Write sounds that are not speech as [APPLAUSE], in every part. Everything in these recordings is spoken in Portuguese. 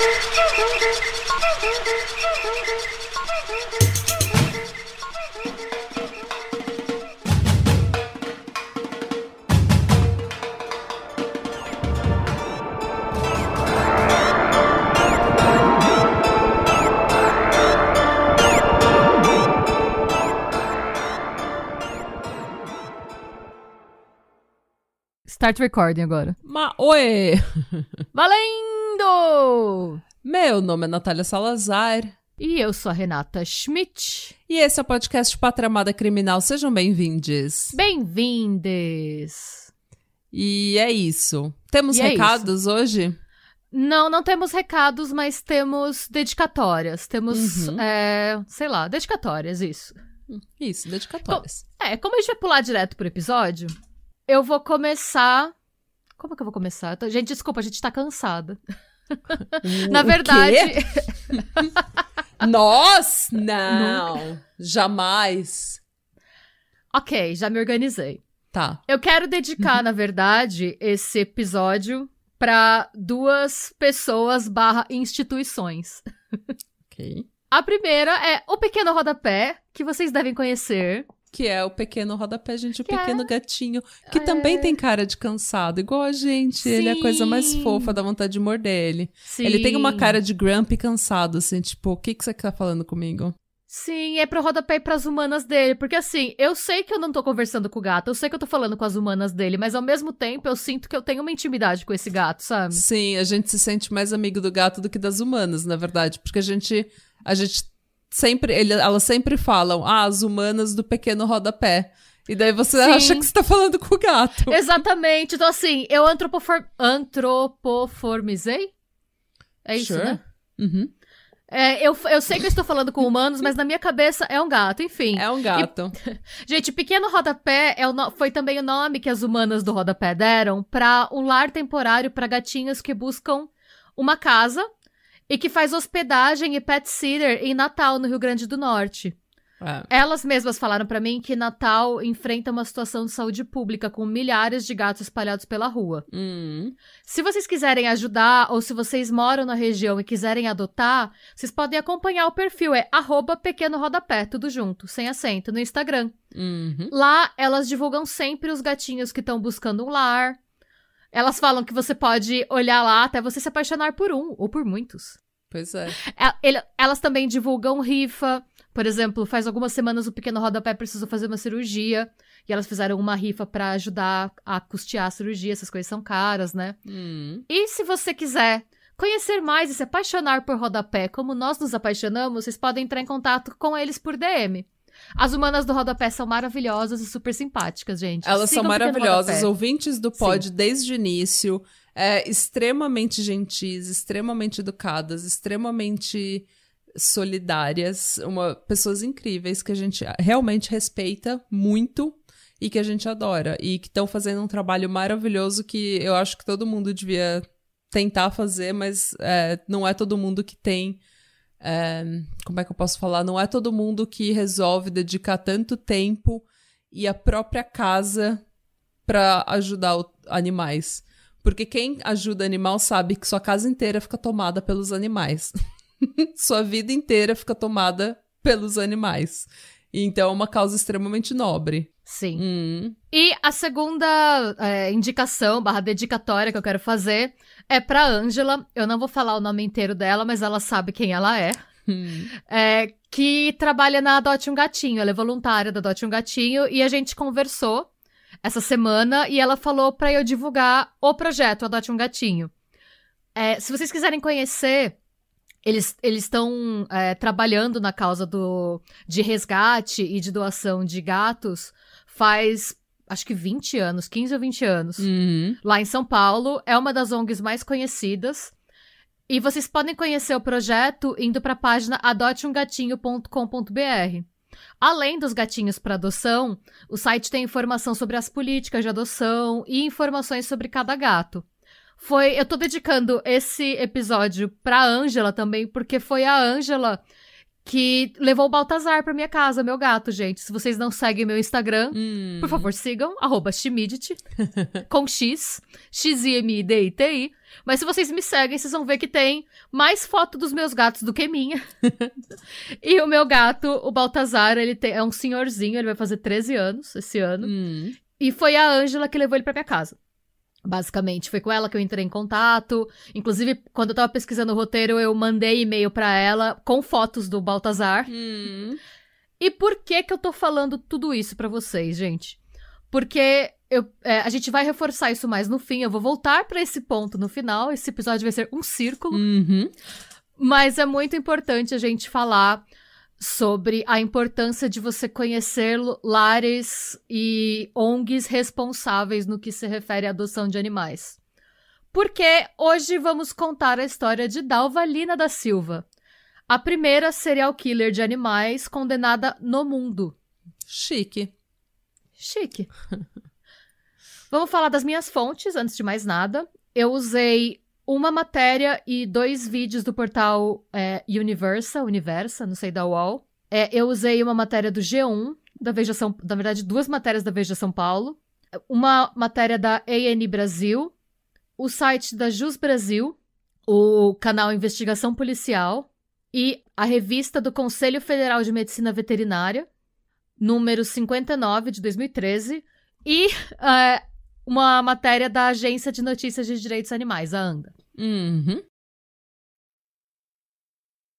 Thank you. Start recording agora. Ma oi! [LAUGHS] Valendo! Meu nome é Natália Salazar. E eu sou a Renata Schmidt. E esse é o podcast Pátria Amada Criminal. Sejam bem-vindes. Bem-vindes! E é isso. Temos e é recados é hoje? Não, não temos recados, mas temos dedicatórias. Temos, uhum. é, sei lá, dedicatórias, isso. Isso, dedicatórias. é, como a gente vai pular direto pro episódio, eu vou começar. Como é que eu vou começar? Tô... Gente, desculpa, a gente tá cansada. [LAUGHS] O, Na verdade. [LAUGHS] Nós? Não. Nunca. Jamais. Ok, já me organizei. Tá. Eu quero dedicar, uhum. na verdade, esse episódio para duas pessoas barra instituições. Ok. A primeira é o Pequeno Rodapé, que vocês devem conhecer, que é o pequeno rodapé, gente, o que é? pequeno é? gatinho, que ah, é. também tem cara de cansado, igual a gente. Sim. Ele é a coisa mais fofa, dá vontade de morder ele. Sim. Ele tem uma cara de grumpy cansado, assim, tipo, o que, que você tá falando comigo? Sim, é pro rodapé e pras humanas dele. Porque assim, eu sei que eu não tô conversando com o gato, eu sei que eu tô falando com as humanas dele, mas ao mesmo tempo eu sinto que eu tenho uma intimidade com esse gato, sabe? Sim, a gente se sente mais amigo do gato do que das humanas, na verdade. Porque a gente. A gente sempre, ele, elas sempre falam, ah, as humanas do pequeno rodapé. E daí você Sim. acha que você tá falando com o gato. Exatamente. Então, assim, eu antropoformizei? É isso, sure. né? Uhum. É, eu, eu sei que eu estou falando com humanos, mas na minha cabeça é um gato, enfim. É um gato. E, [LAUGHS] gente, Pequeno Rodapé é no, foi também o nome que as humanas do Rodapé deram para um lar temporário para gatinhas que buscam uma casa e que faz hospedagem e pet sitter em Natal, no Rio Grande do Norte. É. Elas mesmas falaram para mim que Natal enfrenta uma situação de saúde pública com milhares de gatos espalhados pela rua. Hum. Se vocês quiserem ajudar ou se vocês moram na região e quiserem adotar, vocês podem acompanhar o perfil é @pequeno_rodapé tudo junto, sem acento, no Instagram. Uhum. Lá elas divulgam sempre os gatinhos que estão buscando um lar, elas falam que você pode olhar lá até você se apaixonar por um ou por muitos. Pois é. é El elas também divulgam rifa. Por exemplo, faz algumas semanas o pequeno rodapé precisou fazer uma cirurgia. E elas fizeram uma rifa para ajudar a custear a cirurgia. Essas coisas são caras, né? Hum. E se você quiser conhecer mais e se apaixonar por rodapé como nós nos apaixonamos, vocês podem entrar em contato com eles por DM. As humanas do rodapé são maravilhosas e super simpáticas, gente. Elas Sigam são é maravilhosas, ouvintes do pod Sim. desde o início, é, extremamente gentis, extremamente educadas, extremamente solidárias, uma, pessoas incríveis que a gente realmente respeita muito e que a gente adora e que estão fazendo um trabalho maravilhoso que eu acho que todo mundo devia tentar fazer, mas é, não é todo mundo que tem como é que eu posso falar? Não é todo mundo que resolve dedicar tanto tempo e a própria casa para ajudar o, animais. Porque quem ajuda animal sabe que sua casa inteira fica tomada pelos animais. [LAUGHS] sua vida inteira fica tomada pelos animais. Então é uma causa extremamente nobre. Sim. Hum. E a segunda é, indicação, barra dedicatória que eu quero fazer é pra Angela. Eu não vou falar o nome inteiro dela, mas ela sabe quem ela é. Hum. é que trabalha na Adote um Gatinho. Ela é voluntária da Adote um Gatinho e a gente conversou essa semana e ela falou para eu divulgar o projeto Adote um Gatinho. É, se vocês quiserem conhecer eles estão é, trabalhando na causa do, de resgate e de doação de gatos faz acho que 20 anos, 15 ou 20 anos. Uhum. Lá em São Paulo, é uma das ONGs mais conhecidas. E vocês podem conhecer o projeto indo para a página adoteumgatinho.com.br. Além dos gatinhos para adoção, o site tem informação sobre as políticas de adoção e informações sobre cada gato foi. Eu tô dedicando esse episódio pra Ângela também, porque foi a Ângela que levou o Baltazar pra minha casa, meu gato, gente. Se vocês não seguem meu Instagram, hum. por favor, sigam, arroba com X, X-I-M-I-D-I-T-I. Mas se vocês me seguem, vocês vão ver que tem mais foto dos meus gatos do que minha. [LAUGHS] e o meu gato, o Baltazar, ele tem, é um senhorzinho, ele vai fazer 13 anos esse ano. Hum. E foi a Ângela que levou ele pra minha casa. Basicamente, foi com ela que eu entrei em contato. Inclusive, quando eu tava pesquisando o roteiro, eu mandei e-mail para ela com fotos do Baltazar. Hum. E por que que eu tô falando tudo isso para vocês, gente? Porque eu, é, a gente vai reforçar isso mais no fim. Eu vou voltar para esse ponto no final. Esse episódio vai ser um círculo. Uhum. Mas é muito importante a gente falar sobre a importância de você conhecer lares e ONGs responsáveis no que se refere à adoção de animais. Porque hoje vamos contar a história de Dalvalina da Silva, a primeira serial killer de animais condenada no mundo. Chique. Chique. [LAUGHS] vamos falar das minhas fontes, antes de mais nada. Eu usei uma matéria e dois vídeos do portal é, Universa, Universa, não sei, da UOL. É, eu usei uma matéria do G1, da Veja São... Na verdade, duas matérias da Veja São Paulo. Uma matéria da AN Brasil, o site da Jus Brasil, o canal Investigação Policial e a revista do Conselho Federal de Medicina Veterinária, número 59 de 2013, e é, uma matéria da Agência de Notícias de Direitos Animais, a ANDA. Uhum.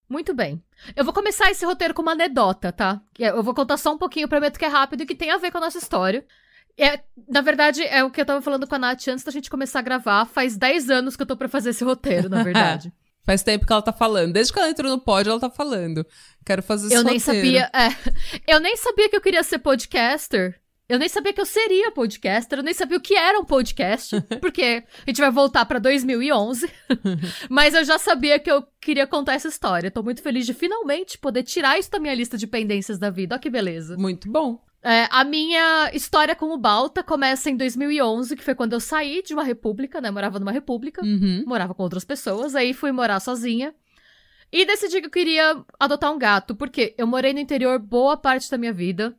Muito bem. Eu vou começar esse roteiro com uma anedota, tá? É, eu vou contar só um pouquinho, prometo que é rápido e que tem a ver com a nossa história. É, na verdade, é o que eu tava falando com a Nath antes da gente começar a gravar. Faz 10 anos que eu tô pra fazer esse roteiro, na [LAUGHS] verdade. Faz tempo que ela tá falando. Desde que ela entrou no pod, ela tá falando. Quero fazer esse eu roteiro. Eu nem sabia. É, eu nem sabia que eu queria ser podcaster. Eu nem sabia que eu seria podcaster, eu nem sabia o que era um podcast, [LAUGHS] porque a gente vai voltar para 2011. [LAUGHS] Mas eu já sabia que eu queria contar essa história. Tô muito feliz de finalmente poder tirar isso da minha lista de pendências da vida. Ó que beleza. Muito bom. É, a minha história com o Balta começa em 2011, que foi quando eu saí de uma república, né? morava numa república, uhum. morava com outras pessoas, aí fui morar sozinha. E decidi que eu queria adotar um gato, porque eu morei no interior boa parte da minha vida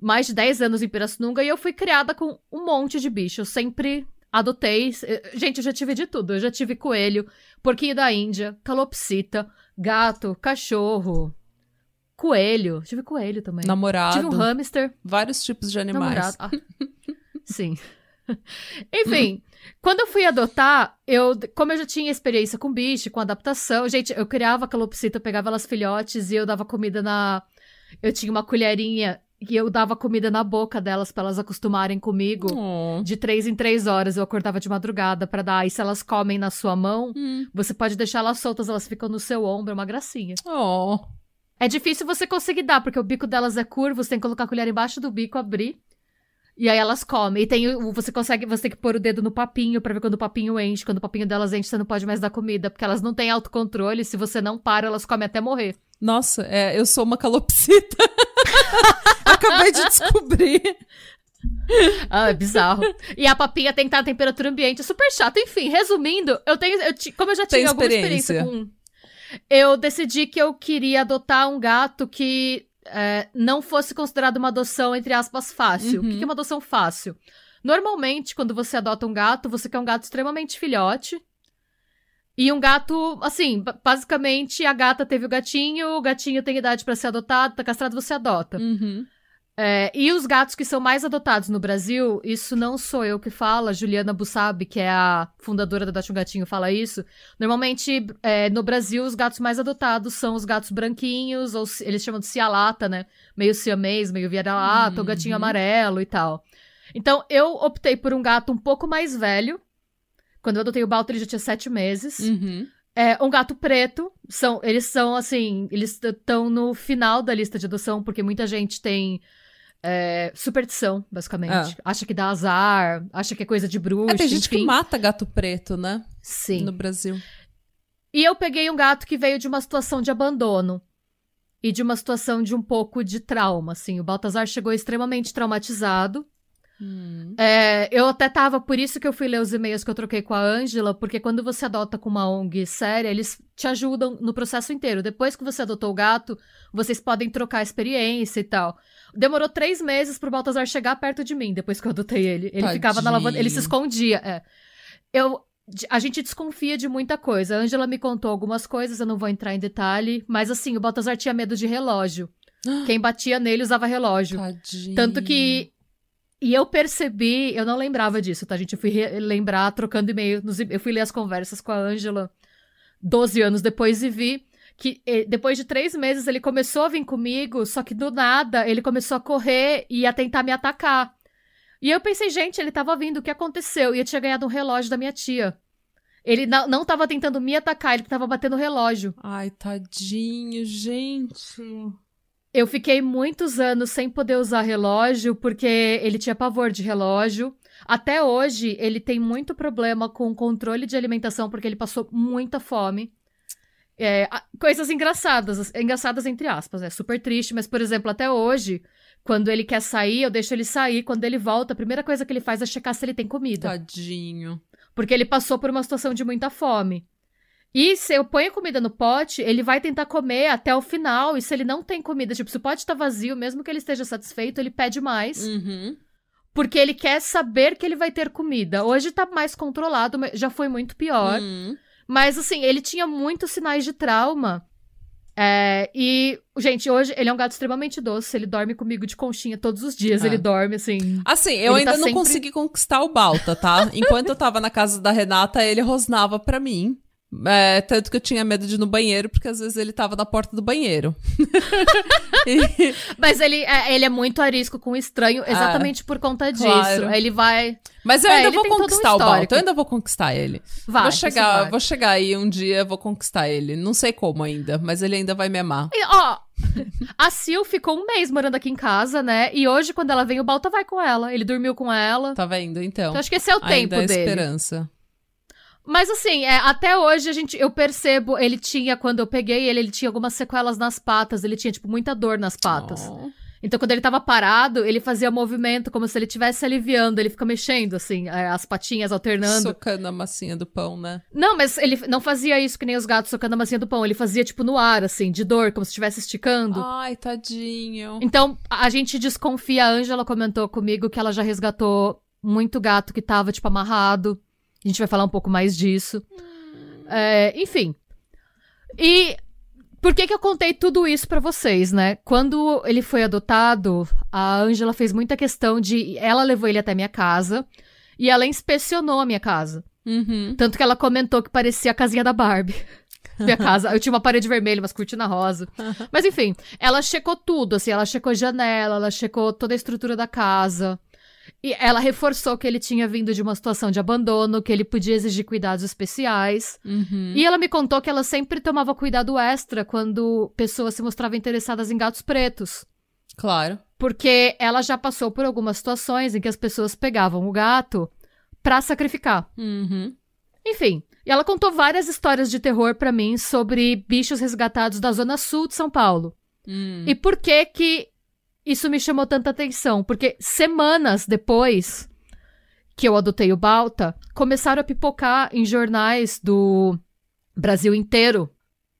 mais de 10 anos em Pirassununga e eu fui criada com um monte de bicho. Eu sempre adotei. Eh, gente, eu já tive de tudo. Eu já tive coelho, porquinho da Índia, calopsita, gato, cachorro, coelho. Tive coelho também. Namorado. Tive um hamster. Vários tipos de animais. Ah, [LAUGHS] sim. [LAUGHS] Enfim, quando eu fui adotar, eu, como eu já tinha experiência com bicho, com adaptação, gente, eu criava calopsita, eu pegava elas filhotes e eu dava comida na. Eu tinha uma colherinha e eu dava comida na boca delas para elas acostumarem comigo. Oh. De três em três horas eu acordava de madrugada para dar. E se elas comem na sua mão, hum. você pode deixar elas soltas, elas ficam no seu ombro, é uma gracinha. Oh. É difícil você conseguir dar, porque o bico delas é curvo, você tem que colocar a colher embaixo do bico, abrir. E aí elas comem. E tem, você consegue, você tem que pôr o dedo no papinho para ver quando o papinho enche. Quando o papinho delas enche, você não pode mais dar comida, porque elas não têm autocontrole. Se você não para, elas comem até morrer. Nossa, é, eu sou uma calopsita. [LAUGHS] [LAUGHS] Acabei de descobrir. Ah, é bizarro. E a papinha tem que estar na temperatura ambiente. É super chato. Enfim, resumindo, eu tenho. Eu, como eu já tive alguma experiência com. Eu decidi que eu queria adotar um gato que é, não fosse considerado uma adoção, entre aspas, fácil. Uhum. O que é uhum. uma adoção fácil? Normalmente, quando você adota um gato, você quer um gato extremamente filhote e um gato, assim, basicamente a gata teve o gatinho, o gatinho tem idade para ser adotado, tá castrado, você adota. Uhum. É, e os gatos que são mais adotados no Brasil, isso não sou eu que fala, Juliana Bussab, que é a fundadora da Dote um Gatinho, fala isso. Normalmente, é, no Brasil, os gatos mais adotados são os gatos branquinhos, ou eles chamam de cialata, né? Meio siamês, meio vira-lata, uhum. o gatinho uhum. amarelo e tal. Então, eu optei por um gato um pouco mais velho, quando eu adotei o Balto, ele já tinha sete meses. Uhum. É, um gato preto. São, eles são, assim, eles estão no final da lista de adoção, porque muita gente tem é, superstição, basicamente. Ah. Acha que dá azar, acha que é coisa de bruxa. É, tem gente enfim. que mata gato preto, né? Sim. No Brasil. E eu peguei um gato que veio de uma situação de abandono e de uma situação de um pouco de trauma, assim. O Baltazar chegou extremamente traumatizado Hum. É, eu até tava, por isso que eu fui ler os e-mails que eu troquei com a Ângela, porque quando você adota com uma ONG séria, eles te ajudam no processo inteiro. Depois que você adotou o gato, vocês podem trocar experiência e tal. Demorou três meses pro Baltazar chegar perto de mim depois que eu adotei ele. Ele Tadinho. ficava na lavanda, ele se escondia. É. Eu, a gente desconfia de muita coisa. A Ângela me contou algumas coisas, eu não vou entrar em detalhe, mas assim, o Baltazar tinha medo de relógio. [GASPS] Quem batia nele usava relógio. Tadinho. Tanto que e eu percebi, eu não lembrava disso, tá, gente? Eu fui lembrar trocando e-mail, eu fui ler as conversas com a Ângela. 12 anos depois e vi que depois de três meses ele começou a vir comigo, só que do nada ele começou a correr e a tentar me atacar. E eu pensei, gente, ele tava vindo, o que aconteceu? E eu tinha ganhado um relógio da minha tia. Ele não, não tava tentando me atacar, ele tava batendo o relógio. Ai, tadinho, gente. Eu fiquei muitos anos sem poder usar relógio porque ele tinha pavor de relógio. Até hoje, ele tem muito problema com o controle de alimentação porque ele passou muita fome. É, coisas engraçadas, engraçadas entre aspas, né? Super triste, mas, por exemplo, até hoje, quando ele quer sair, eu deixo ele sair. Quando ele volta, a primeira coisa que ele faz é checar se ele tem comida. Tadinho. Porque ele passou por uma situação de muita fome. E se eu ponho comida no pote, ele vai tentar comer até o final. E se ele não tem comida, tipo, se o pote tá vazio, mesmo que ele esteja satisfeito, ele pede mais. Uhum. Porque ele quer saber que ele vai ter comida. Hoje tá mais controlado, já foi muito pior. Uhum. Mas assim, ele tinha muitos sinais de trauma. É, e, gente, hoje ele é um gato extremamente doce, ele dorme comigo de conchinha todos os dias, é. ele dorme assim. Assim, eu tá ainda tá não sempre... consegui conquistar o Balta, tá? Enquanto eu tava na casa da Renata, ele rosnava pra mim. É, tanto que eu tinha medo de ir no banheiro, porque às vezes ele tava na porta do banheiro. [LAUGHS] e... Mas ele, é, ele é muito arisco com estranho, ah, exatamente é, por conta disso. Claro. Ele vai. Mas eu é, ainda vou conquistar um o Balto, eu ainda vou conquistar ele. Vai, vou chegar, vai. vou chegar aí um dia, vou conquistar ele. Não sei como ainda, mas ele ainda vai me amar. E, ó, a Sil ficou um mês morando aqui em casa, né? E hoje, quando ela vem, o Balta vai com ela. Ele dormiu com ela. Tá vendo, então. então acho que esse é o ainda é tempo é dele. esperança. Mas assim, é, até hoje a gente, eu percebo, ele tinha, quando eu peguei ele, ele tinha algumas sequelas nas patas, ele tinha, tipo, muita dor nas patas. Oh. Então, quando ele tava parado, ele fazia movimento como se ele estivesse aliviando, ele fica mexendo, assim, é, as patinhas alternando. Socando a massinha do pão, né? Não, mas ele não fazia isso que nem os gatos socando a massinha do pão, ele fazia, tipo, no ar, assim, de dor, como se estivesse esticando. Ai, tadinho. Então, a gente desconfia, a Ângela comentou comigo que ela já resgatou muito gato que tava, tipo, amarrado a gente vai falar um pouco mais disso. É, enfim. E por que, que eu contei tudo isso para vocês, né? Quando ele foi adotado, a Angela fez muita questão de. Ela levou ele até minha casa e ela inspecionou a minha casa. Uhum. Tanto que ela comentou que parecia a casinha da Barbie. [LAUGHS] minha casa. Eu tinha uma parede vermelha, umas cortinas rosa. Mas enfim, ela checou tudo, assim, ela checou janela, ela checou toda a estrutura da casa. E ela reforçou que ele tinha vindo de uma situação de abandono, que ele podia exigir cuidados especiais. Uhum. E ela me contou que ela sempre tomava cuidado extra quando pessoas se mostravam interessadas em gatos pretos. Claro. Porque ela já passou por algumas situações em que as pessoas pegavam o gato para sacrificar. Uhum. Enfim, e ela contou várias histórias de terror para mim sobre bichos resgatados da zona sul de São Paulo. Hum. E por que que isso me chamou tanta atenção, porque semanas depois que eu adotei o Balta, começaram a pipocar em jornais do Brasil inteiro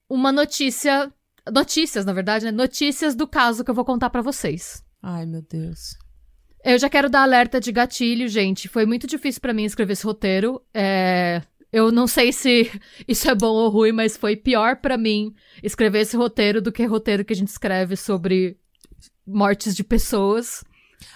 uma notícia, notícias, na verdade, né? notícias do caso que eu vou contar para vocês. Ai, meu Deus. Eu já quero dar alerta de gatilho, gente. Foi muito difícil para mim escrever esse roteiro. É... Eu não sei se [LAUGHS] isso é bom ou ruim, mas foi pior para mim escrever esse roteiro do que roteiro que a gente escreve sobre mortes de pessoas.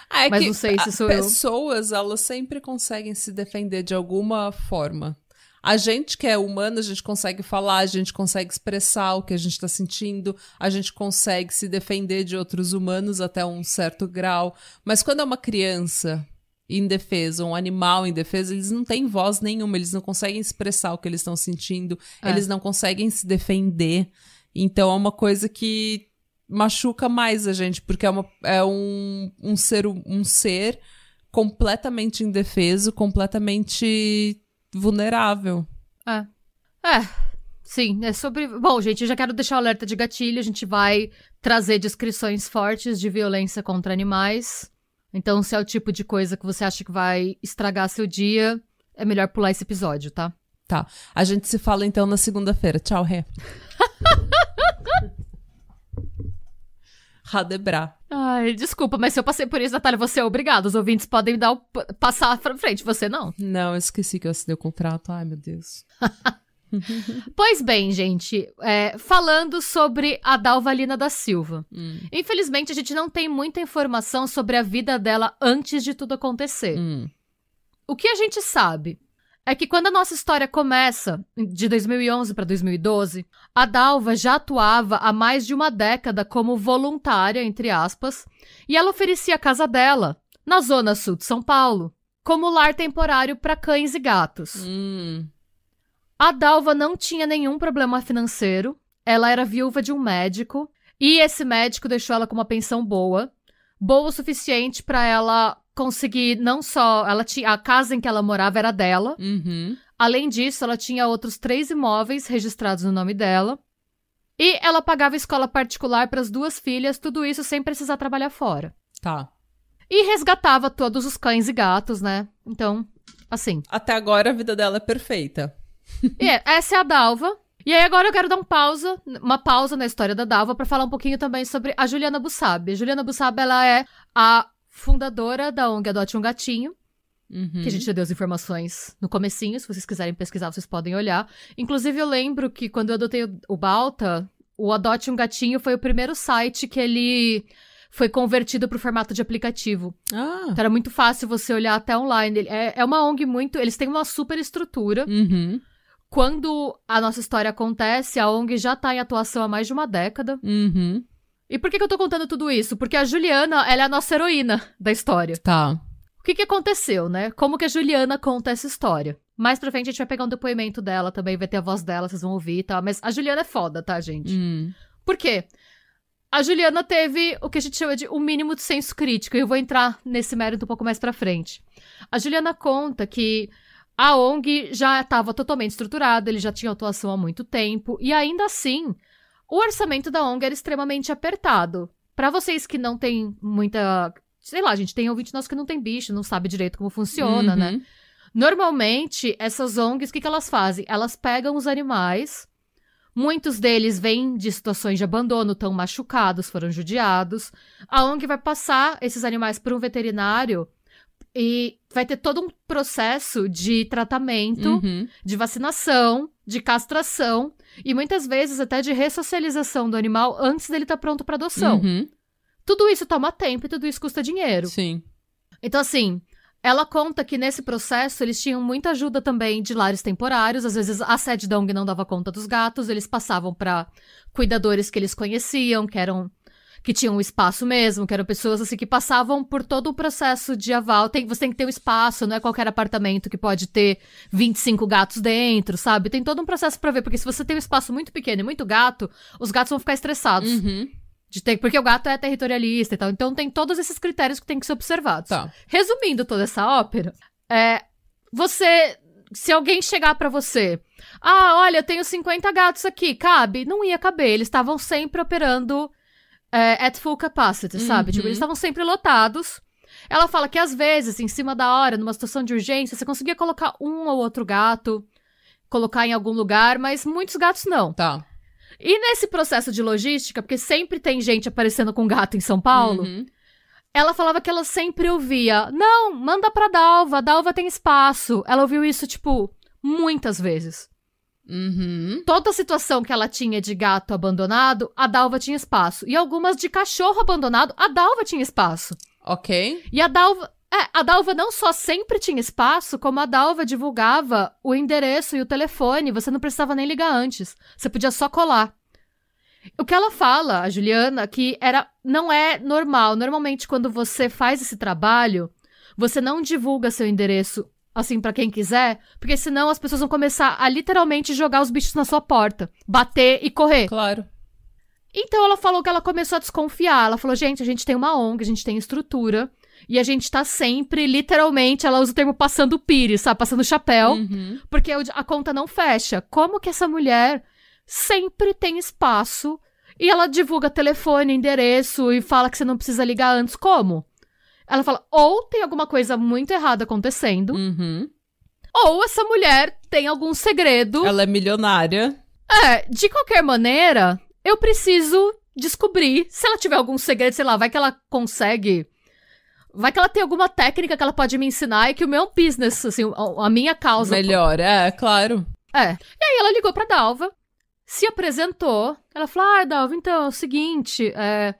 Ah, é mas não sei se sou pessoas, eu. elas sempre conseguem se defender de alguma forma. A gente que é humano a gente consegue falar, a gente consegue expressar o que a gente está sentindo, a gente consegue se defender de outros humanos até um certo grau. Mas quando é uma criança indefesa, um animal indefeso, eles não têm voz nenhuma, eles não conseguem expressar o que eles estão sentindo, é. eles não conseguem se defender. Então é uma coisa que machuca mais a gente, porque é, uma, é um, um ser um ser completamente indefeso, completamente vulnerável. É. É. Sim, é sobre. Bom, gente, eu já quero deixar o alerta de gatilho. A gente vai trazer descrições fortes de violência contra animais. Então, se é o tipo de coisa que você acha que vai estragar seu dia, é melhor pular esse episódio, tá? Tá. A gente se fala então na segunda-feira. Tchau, Ré. [LAUGHS] Radebrar. Ai, desculpa, mas se eu passei por isso, Natália, você é obrigada. Os ouvintes podem dar o, passar pra frente, você não. Não, eu esqueci que eu assinei o contrato. Ai, meu Deus. [LAUGHS] pois bem, gente, é, falando sobre a Dalvalina da Silva. Hum. Infelizmente, a gente não tem muita informação sobre a vida dela antes de tudo acontecer. Hum. O que a gente sabe é que quando a nossa história começa, de 2011 para 2012, a Dalva já atuava há mais de uma década como voluntária, entre aspas, e ela oferecia a casa dela, na zona sul de São Paulo, como lar temporário para cães e gatos. Hum. A Dalva não tinha nenhum problema financeiro, ela era viúva de um médico, e esse médico deixou ela com uma pensão boa, boa o suficiente para ela conseguir não só. Ela tinha. A casa em que ela morava era dela. Uhum. Além disso, ela tinha outros três imóveis registrados no nome dela. E ela pagava escola particular para as duas filhas, tudo isso sem precisar trabalhar fora. Tá. E resgatava todos os cães e gatos, né? Então, assim. Até agora a vida dela é perfeita. e é, essa é a Dalva. E aí agora eu quero dar um pausa, uma pausa na história da Dalva para falar um pouquinho também sobre a Juliana Bussab. A Juliana Bussab, ela é a fundadora da ONG Adote um Gatinho, Uhum. Que a gente já deu as informações no comecinho, se vocês quiserem pesquisar, vocês podem olhar. Inclusive, eu lembro que quando eu adotei o Balta, o Adote um Gatinho foi o primeiro site que ele foi convertido para o formato de aplicativo. Ah. Então era muito fácil você olhar até online. É, é uma ONG muito. Eles têm uma super estrutura. Uhum. Quando a nossa história acontece, a ONG já está em atuação há mais de uma década. Uhum. E por que, que eu tô contando tudo isso? Porque a Juliana, ela é a nossa heroína da história. Tá. O que, que aconteceu, né? Como que a Juliana conta essa história? Mais pra frente a gente vai pegar um depoimento dela também, vai ter a voz dela, vocês vão ouvir e tá? tal. Mas a Juliana é foda, tá, gente? Hum. Por quê? A Juliana teve o que a gente chama de o um mínimo de senso crítico, e eu vou entrar nesse mérito um pouco mais pra frente. A Juliana conta que a ONG já estava totalmente estruturada, ele já tinha atuação há muito tempo, e ainda assim, o orçamento da ONG era extremamente apertado. Para vocês que não têm muita. Sei lá, a gente tem ouvinte nosso que não tem bicho, não sabe direito como funciona, né? uhum. né? Normalmente, essas ONGs, o que, que elas fazem? Elas pegam os animais, muitos deles vêm de situações de abandono, estão machucados, foram judiados. A ONG vai passar esses animais para um veterinário e vai ter todo um processo de tratamento, uhum. de vacinação, de castração e muitas vezes até de ressocialização do animal antes dele estar tá pronto para adoção. Uhum. Tudo isso toma tempo e tudo isso custa dinheiro. Sim. Então, assim, ela conta que nesse processo eles tinham muita ajuda também de lares temporários, às vezes a sede Dong não dava conta dos gatos, eles passavam para cuidadores que eles conheciam, que eram que tinham um espaço mesmo, que eram pessoas assim que passavam por todo o processo de aval. Tem, você tem que ter um espaço, não é qualquer apartamento que pode ter 25 gatos dentro, sabe? Tem todo um processo para ver, porque se você tem um espaço muito pequeno e muito gato, os gatos vão ficar estressados. Uhum. De ter, porque o gato é territorialista e tal. Então tem todos esses critérios que tem que ser observados. Tá. Resumindo toda essa ópera, é, você. Se alguém chegar para você, ah, olha, eu tenho 50 gatos aqui, cabe? Não ia caber, eles estavam sempre operando é, at full capacity, sabe? Uhum. Tipo, eles uhum. estavam sempre lotados. Ela fala que às vezes, em cima da hora, numa situação de urgência, você conseguia colocar um ou outro gato, colocar em algum lugar, mas muitos gatos não. Tá. E nesse processo de logística, porque sempre tem gente aparecendo com gato em São Paulo, uhum. ela falava que ela sempre ouvia: Não, manda pra Dalva, a Dalva tem espaço. Ela ouviu isso, tipo, muitas vezes. Uhum. Toda situação que ela tinha de gato abandonado, a Dalva tinha espaço. E algumas de cachorro abandonado, a Dalva tinha espaço. Ok. E a Dalva. É, a Dalva não só sempre tinha espaço, como a Dalva divulgava o endereço e o telefone. Você não precisava nem ligar antes. Você podia só colar. O que ela fala, a Juliana, que era não é normal. Normalmente, quando você faz esse trabalho, você não divulga seu endereço assim, para quem quiser, porque senão as pessoas vão começar a literalmente jogar os bichos na sua porta, bater e correr. Claro. Então ela falou que ela começou a desconfiar. Ela falou: gente, a gente tem uma ONG, a gente tem estrutura. E a gente tá sempre, literalmente, ela usa o termo passando pires, sabe? Passando chapéu. Uhum. Porque a conta não fecha. Como que essa mulher sempre tem espaço e ela divulga telefone, endereço e fala que você não precisa ligar antes? Como? Ela fala: ou tem alguma coisa muito errada acontecendo, uhum. ou essa mulher tem algum segredo. Ela é milionária. É, de qualquer maneira, eu preciso descobrir se ela tiver algum segredo, sei lá, vai que ela consegue. Vai que ela tem alguma técnica que ela pode me ensinar e que o meu business, assim, a minha causa. Melhor, é, claro. É. E aí ela ligou pra Dalva, se apresentou. Ela falou: Ah, Dalva, então é o seguinte, é,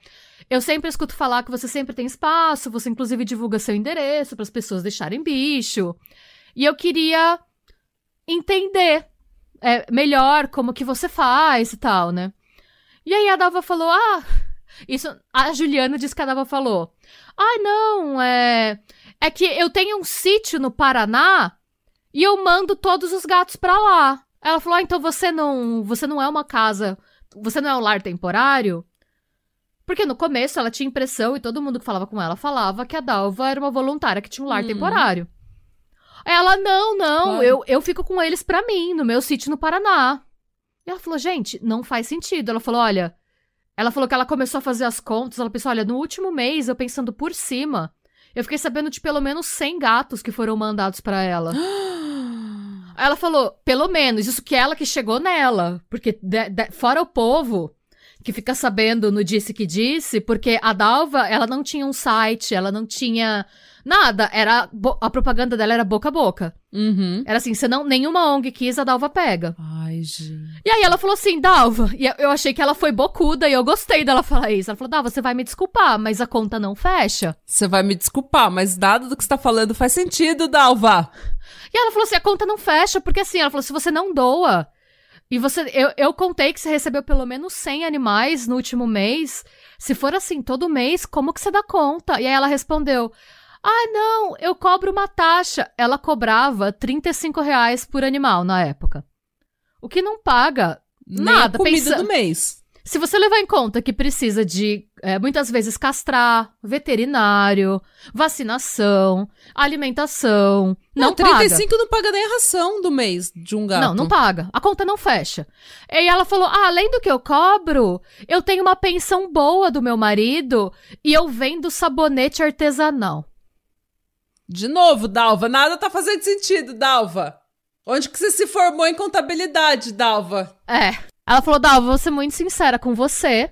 eu sempre escuto falar que você sempre tem espaço, você inclusive divulga seu endereço para as pessoas deixarem bicho. E eu queria entender é, melhor como que você faz e tal, né? E aí a Dalva falou: "Ah, isso a Juliana disse que a Dalva falou. Ah, não, é é que eu tenho um sítio no Paraná e eu mando todos os gatos para lá. Ela falou: ah, então você não, você não é uma casa, você não é um lar temporário?" Porque no começo ela tinha impressão, e todo mundo que falava com ela falava, que a Dalva era uma voluntária que tinha um lar hum. temporário. ela, não, não, claro. eu, eu fico com eles pra mim, no meu sítio no Paraná. E ela falou, gente, não faz sentido. Ela falou, olha. Ela falou que ela começou a fazer as contas, ela pensou, olha, no último mês, eu pensando por cima, eu fiquei sabendo de pelo menos 100 gatos que foram mandados para ela. [GASPS] ela falou, pelo menos, isso que ela que chegou nela. Porque de, de, fora o povo, que fica sabendo no Disse que Disse, porque a Dalva, ela não tinha um site, ela não tinha nada. Era a propaganda dela era boca a boca. Uhum. Era assim, você não nenhuma ONG quis, a Dalva pega. Ai, gente. E aí ela falou assim, Dalva, e eu achei que ela foi bocuda e eu gostei dela falar isso. Ela falou, Dalva, você vai me desculpar, mas a conta não fecha. Você vai me desculpar, mas dado do que você tá falando faz sentido, Dalva. E ela falou assim, a conta não fecha, porque assim, ela falou, se você não doa, e você, eu, eu contei que você recebeu pelo menos 100 animais no último mês. Se for assim todo mês, como que você dá conta? E aí ela respondeu: Ah, não, eu cobro uma taxa. Ela cobrava 35 reais por animal na época. O que não paga Nem nada. a comida pensa... do mês. Se você levar em conta que precisa de é, muitas vezes castrar, veterinário, vacinação, alimentação. Não, não 35 paga. não paga nem a ração do mês de um gato. Não, não paga. A conta não fecha. E ela falou: ah, além do que eu cobro, eu tenho uma pensão boa do meu marido e eu vendo sabonete artesanal. De novo, Dalva, nada tá fazendo sentido, Dalva. Onde que você se formou em contabilidade, Dalva? É. Ela falou, Dalva, vou ser muito sincera com você.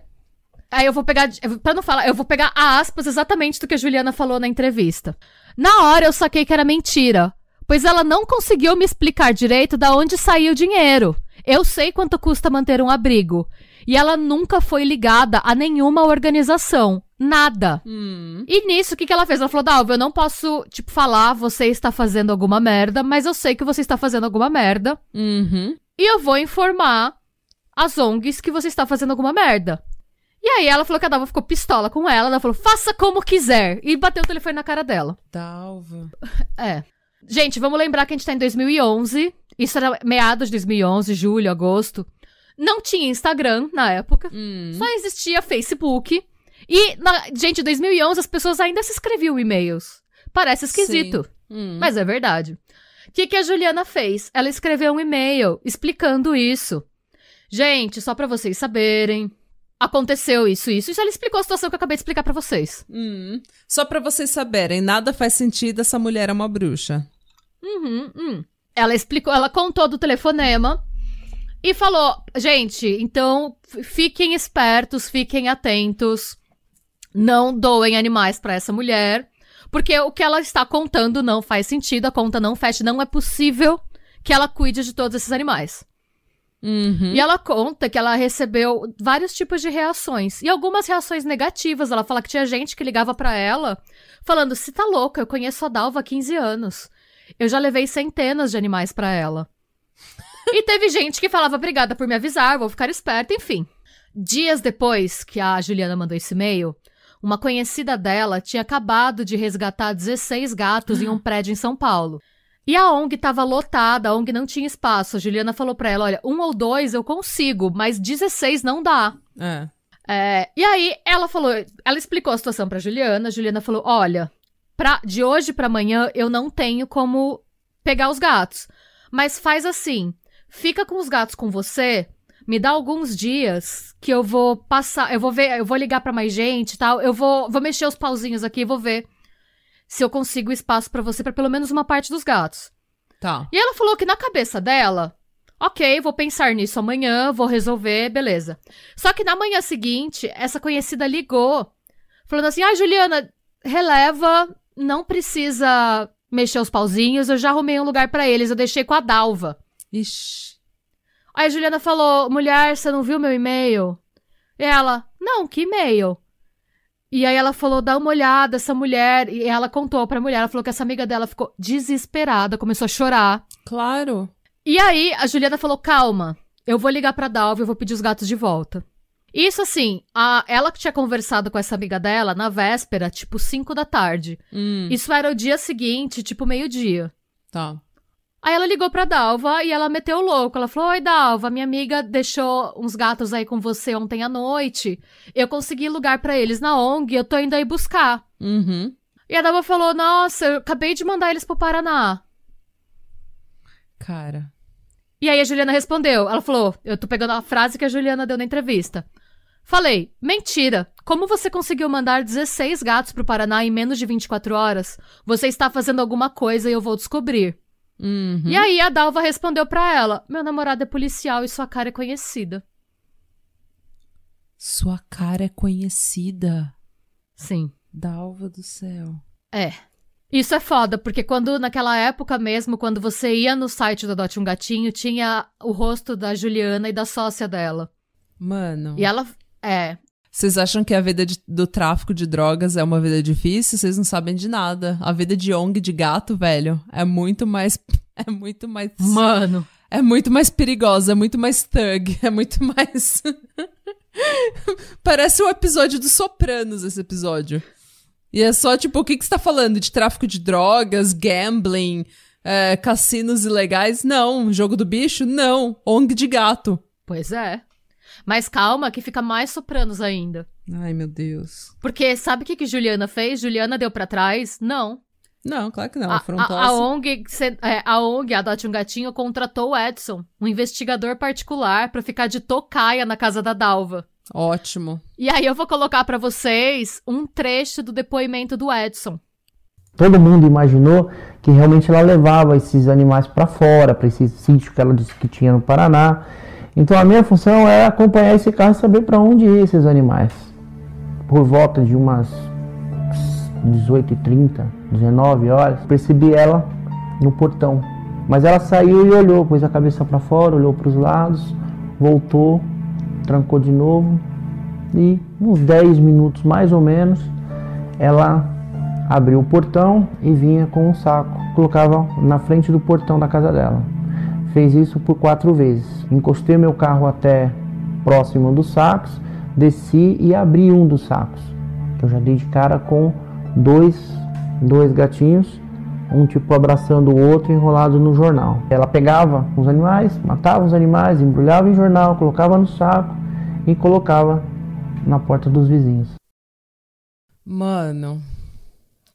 Aí eu vou pegar. para não falar, eu vou pegar aspas exatamente do que a Juliana falou na entrevista. Na hora eu saquei que era mentira. Pois ela não conseguiu me explicar direito da onde saiu o dinheiro. Eu sei quanto custa manter um abrigo. E ela nunca foi ligada a nenhuma organização. Nada. Hum. E nisso, o que, que ela fez? Ela falou: Dalva, eu não posso, tipo, falar, você está fazendo alguma merda, mas eu sei que você está fazendo alguma merda. Uhum. E eu vou informar as ONGs que você está fazendo alguma merda. E aí ela falou que a Dalva ficou pistola com ela. Ela falou, faça como quiser. E bateu o telefone na cara dela. Dalva. [LAUGHS] É. Gente, vamos lembrar que a gente tá em 2011. Isso era meados de 2011, julho, agosto. Não tinha Instagram na época. Hum. Só existia Facebook. E, na, gente, em 2011 as pessoas ainda se escreviam e-mails. Parece esquisito. Hum. Mas é verdade. O que, que a Juliana fez? Ela escreveu um e-mail explicando isso. Gente, só para vocês saberem, aconteceu isso, isso. Isso explicou a situação que eu acabei de explicar para vocês. Hum. Só para vocês saberem, nada faz sentido, essa mulher é uma bruxa. Uhum, hum. Ela explicou, ela contou do telefonema e falou: gente, então fiquem espertos, fiquem atentos, não doem animais para essa mulher, porque o que ela está contando não faz sentido, a conta não fecha, não é possível que ela cuide de todos esses animais. Uhum. E ela conta que ela recebeu vários tipos de reações. E algumas reações negativas. Ela fala que tinha gente que ligava para ela falando: "Você tá louca? Eu conheço a Dalva há 15 anos. Eu já levei centenas de animais para ela." e teve gente que falava: "Obrigada por me avisar, vou ficar esperta", enfim. Dias depois que a Juliana mandou esse e-mail, uma conhecida dela tinha acabado de resgatar 16 gatos em um prédio em São Paulo. E a ONG estava lotada, a ONG não tinha espaço. A Juliana falou para ela: olha, um ou dois eu consigo, mas 16 não dá. É. É, e aí ela falou, ela explicou a situação para Juliana. A Juliana falou: olha, pra, de hoje para amanhã eu não tenho como pegar os gatos, mas faz assim, fica com os gatos com você. Me dá alguns dias que eu vou passar, eu vou ver, eu vou ligar para mais gente, tal. Eu vou, vou mexer os pauzinhos aqui, vou ver se eu consigo espaço para você para pelo menos uma parte dos gatos. Tá. E ela falou que na cabeça dela, ok, vou pensar nisso amanhã, vou resolver, beleza. Só que na manhã seguinte, essa conhecida ligou, falando assim: ah, Juliana, releva, não precisa mexer os pauzinhos, eu já arrumei um lugar para eles, eu deixei com a Dalva. Ixi. Aí a Juliana falou: mulher, você não viu meu e-mail? E ela: não, que e-mail? E aí ela falou: dá uma olhada, essa mulher. E ela contou pra mulher, ela falou que essa amiga dela ficou desesperada, começou a chorar. Claro. E aí a Juliana falou: calma, eu vou ligar pra Dalva e vou pedir os gatos de volta. Isso assim, a, ela que tinha conversado com essa amiga dela na véspera, tipo 5 da tarde. Hum. Isso era o dia seguinte, tipo meio-dia. Tá. Aí ela ligou pra Dalva e ela meteu o louco. Ela falou: Oi, Dalva, minha amiga deixou uns gatos aí com você ontem à noite. Eu consegui lugar para eles na ONG, eu tô indo aí buscar. Uhum. E a Dalva falou: Nossa, eu acabei de mandar eles pro Paraná. Cara. E aí a Juliana respondeu. Ela falou: Eu tô pegando a frase que a Juliana deu na entrevista. Falei, mentira. Como você conseguiu mandar 16 gatos pro Paraná em menos de 24 horas? Você está fazendo alguma coisa e eu vou descobrir. Uhum. E aí a Dalva respondeu para ela: Meu namorado é policial e sua cara é conhecida. Sua cara é conhecida. Sim. Dalva do céu. É. Isso é foda, porque quando naquela época mesmo, quando você ia no site do Adote um Gatinho, tinha o rosto da Juliana e da sócia dela. Mano. E ela. É. Vocês acham que a vida de, do tráfico de drogas é uma vida difícil? Vocês não sabem de nada. A vida de ONG de gato, velho, é muito mais. [LAUGHS] É muito mais. Mano. É muito mais perigosa, é muito mais thug, [LAUGHS] é muito mais. [LAUGHS] Parece um episódio dos Sopranos, esse episódio. E é só, tipo, o que, que você tá falando? De tráfico de drogas, gambling, é, cassinos ilegais? Não. Jogo do bicho? Não. ONG de gato. Pois é. Mas calma, que fica mais sopranos ainda. Ai, meu Deus. Porque sabe o que, que Juliana fez? Juliana deu para trás? Não. Não, claro que não. A, a, é, a, ONG, a ONG, Adote um Gatinho, contratou o Edson, um investigador particular, para ficar de tocaia na casa da Dalva. Ótimo. E aí eu vou colocar para vocês um trecho do depoimento do Edson. Todo mundo imaginou que realmente ela levava esses animais para fora, para esse sítio que ela disse que tinha no Paraná. Então a minha função é acompanhar esse carro e saber para onde iam esses animais. Por volta de umas 18h30, 19 horas, percebi ela no portão. Mas ela saiu e olhou, pôs a cabeça para fora, olhou para os lados, voltou, trancou de novo e uns 10 minutos mais ou menos ela abriu o portão e vinha com um saco, colocava na frente do portão da casa dela fez isso por quatro vezes. Encostei meu carro até próximo dos sacos, desci e abri um dos sacos. Eu já dei de cara com dois, dois gatinhos, um tipo abraçando o outro enrolado no jornal. Ela pegava os animais, matava os animais, embrulhava em jornal, colocava no saco e colocava na porta dos vizinhos. Mano,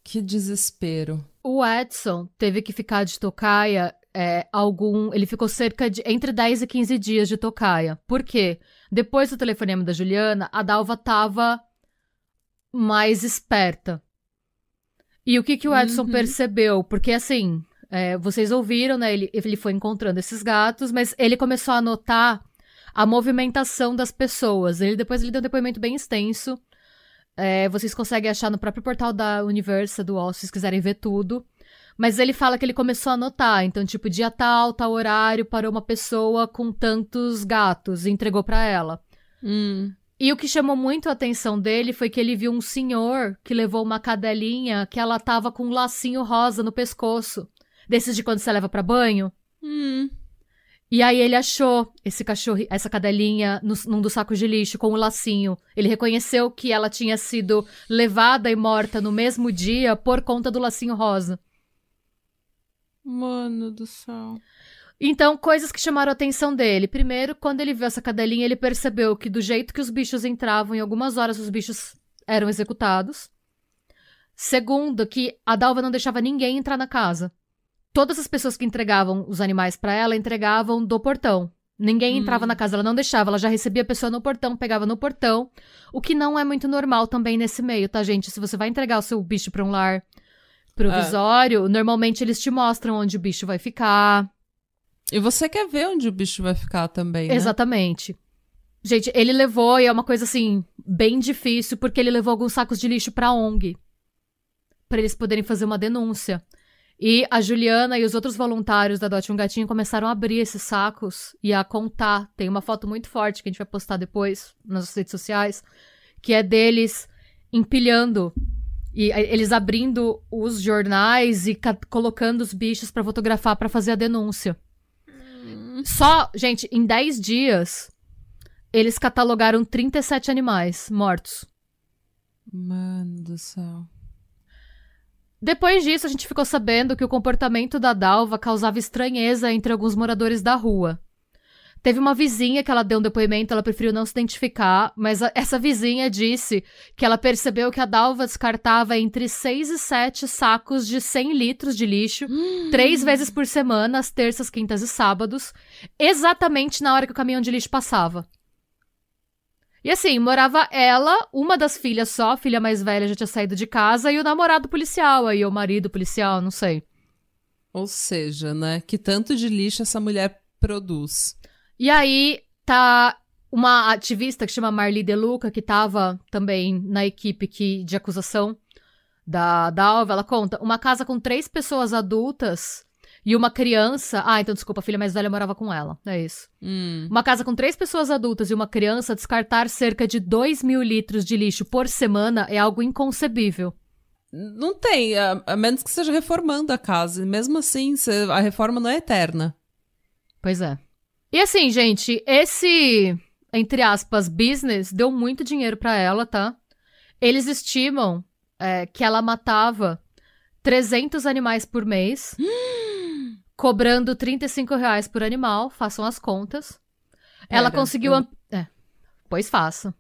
que desespero. O Edson teve que ficar de tocaia é, algum. Ele ficou cerca de entre 10 e 15 dias de tocaia. Por quê? Depois do telefonema da Juliana, a Dalva tava mais esperta. E o que, que o Edson uhum. percebeu? Porque assim, é, vocês ouviram, né? Ele, ele foi encontrando esses gatos, mas ele começou a notar a movimentação das pessoas. Ele depois ele deu um depoimento bem extenso. É, vocês conseguem achar no próprio portal da Universa do UOL, se vocês quiserem ver tudo. Mas ele fala que ele começou a anotar, então, tipo, dia tal, tal horário, parou uma pessoa com tantos gatos e entregou para ela. Hum. E o que chamou muito a atenção dele foi que ele viu um senhor que levou uma cadelinha que ela tava com um lacinho rosa no pescoço. Desses de quando você leva para banho. Hum. E aí ele achou esse cachorro, essa cadelinha no, num dos sacos de lixo com o um lacinho. Ele reconheceu que ela tinha sido levada e morta no mesmo dia por conta do lacinho rosa. Mano do céu. Então, coisas que chamaram a atenção dele. Primeiro, quando ele viu essa cadelinha, ele percebeu que do jeito que os bichos entravam, em algumas horas os bichos eram executados. Segundo, que a Dalva não deixava ninguém entrar na casa. Todas as pessoas que entregavam os animais para ela entregavam do portão. Ninguém hum. entrava na casa, ela não deixava, ela já recebia a pessoa no portão, pegava no portão, o que não é muito normal também nesse meio, tá, gente? Se você vai entregar o seu bicho para um lar provisório, é. normalmente eles te mostram onde o bicho vai ficar. E você quer ver onde o bicho vai ficar também, né? Exatamente. Gente, ele levou, e é uma coisa assim, bem difícil, porque ele levou alguns sacos de lixo pra ONG. para eles poderem fazer uma denúncia. E a Juliana e os outros voluntários da Dote um Gatinho começaram a abrir esses sacos e a contar. Tem uma foto muito forte que a gente vai postar depois nas redes sociais, que é deles empilhando e eh, eles abrindo os jornais e colocando os bichos para fotografar para fazer a denúncia. Hum. Só, gente, em 10 dias, eles catalogaram 37 animais mortos. Mano do céu. Depois disso, a gente ficou sabendo que o comportamento da Dalva causava estranheza entre alguns moradores da rua. Teve uma vizinha que ela deu um depoimento, ela preferiu não se identificar, mas a, essa vizinha disse que ela percebeu que a Dalva descartava entre 6 e 7 sacos de 100 litros de lixo, hum. três vezes por semana, às terças, quintas e sábados, exatamente na hora que o caminhão de lixo passava. E assim, morava ela, uma das filhas só, a filha mais velha já tinha saído de casa, e o namorado policial, aí, o marido policial, não sei. Ou seja, né? Que tanto de lixo essa mulher produz. E aí tá uma ativista que chama Marli Deluca que estava também na equipe que, de acusação da, da Alva, ela conta: uma casa com três pessoas adultas e uma criança. Ah, então desculpa, a filha mais velha morava com ela. É isso. Hum. Uma casa com três pessoas adultas e uma criança descartar cerca de 2 mil litros de lixo por semana é algo inconcebível. Não tem, a, a menos que seja reformando a casa. Mesmo assim, a reforma não é eterna. Pois é. E assim, gente, esse, entre aspas, business deu muito dinheiro para ela, tá? Eles estimam é, que ela matava 300 animais por mês, [GASPS] cobrando 35 reais por animal, façam as contas. É, ela conseguiu. Eu... É, pois faça.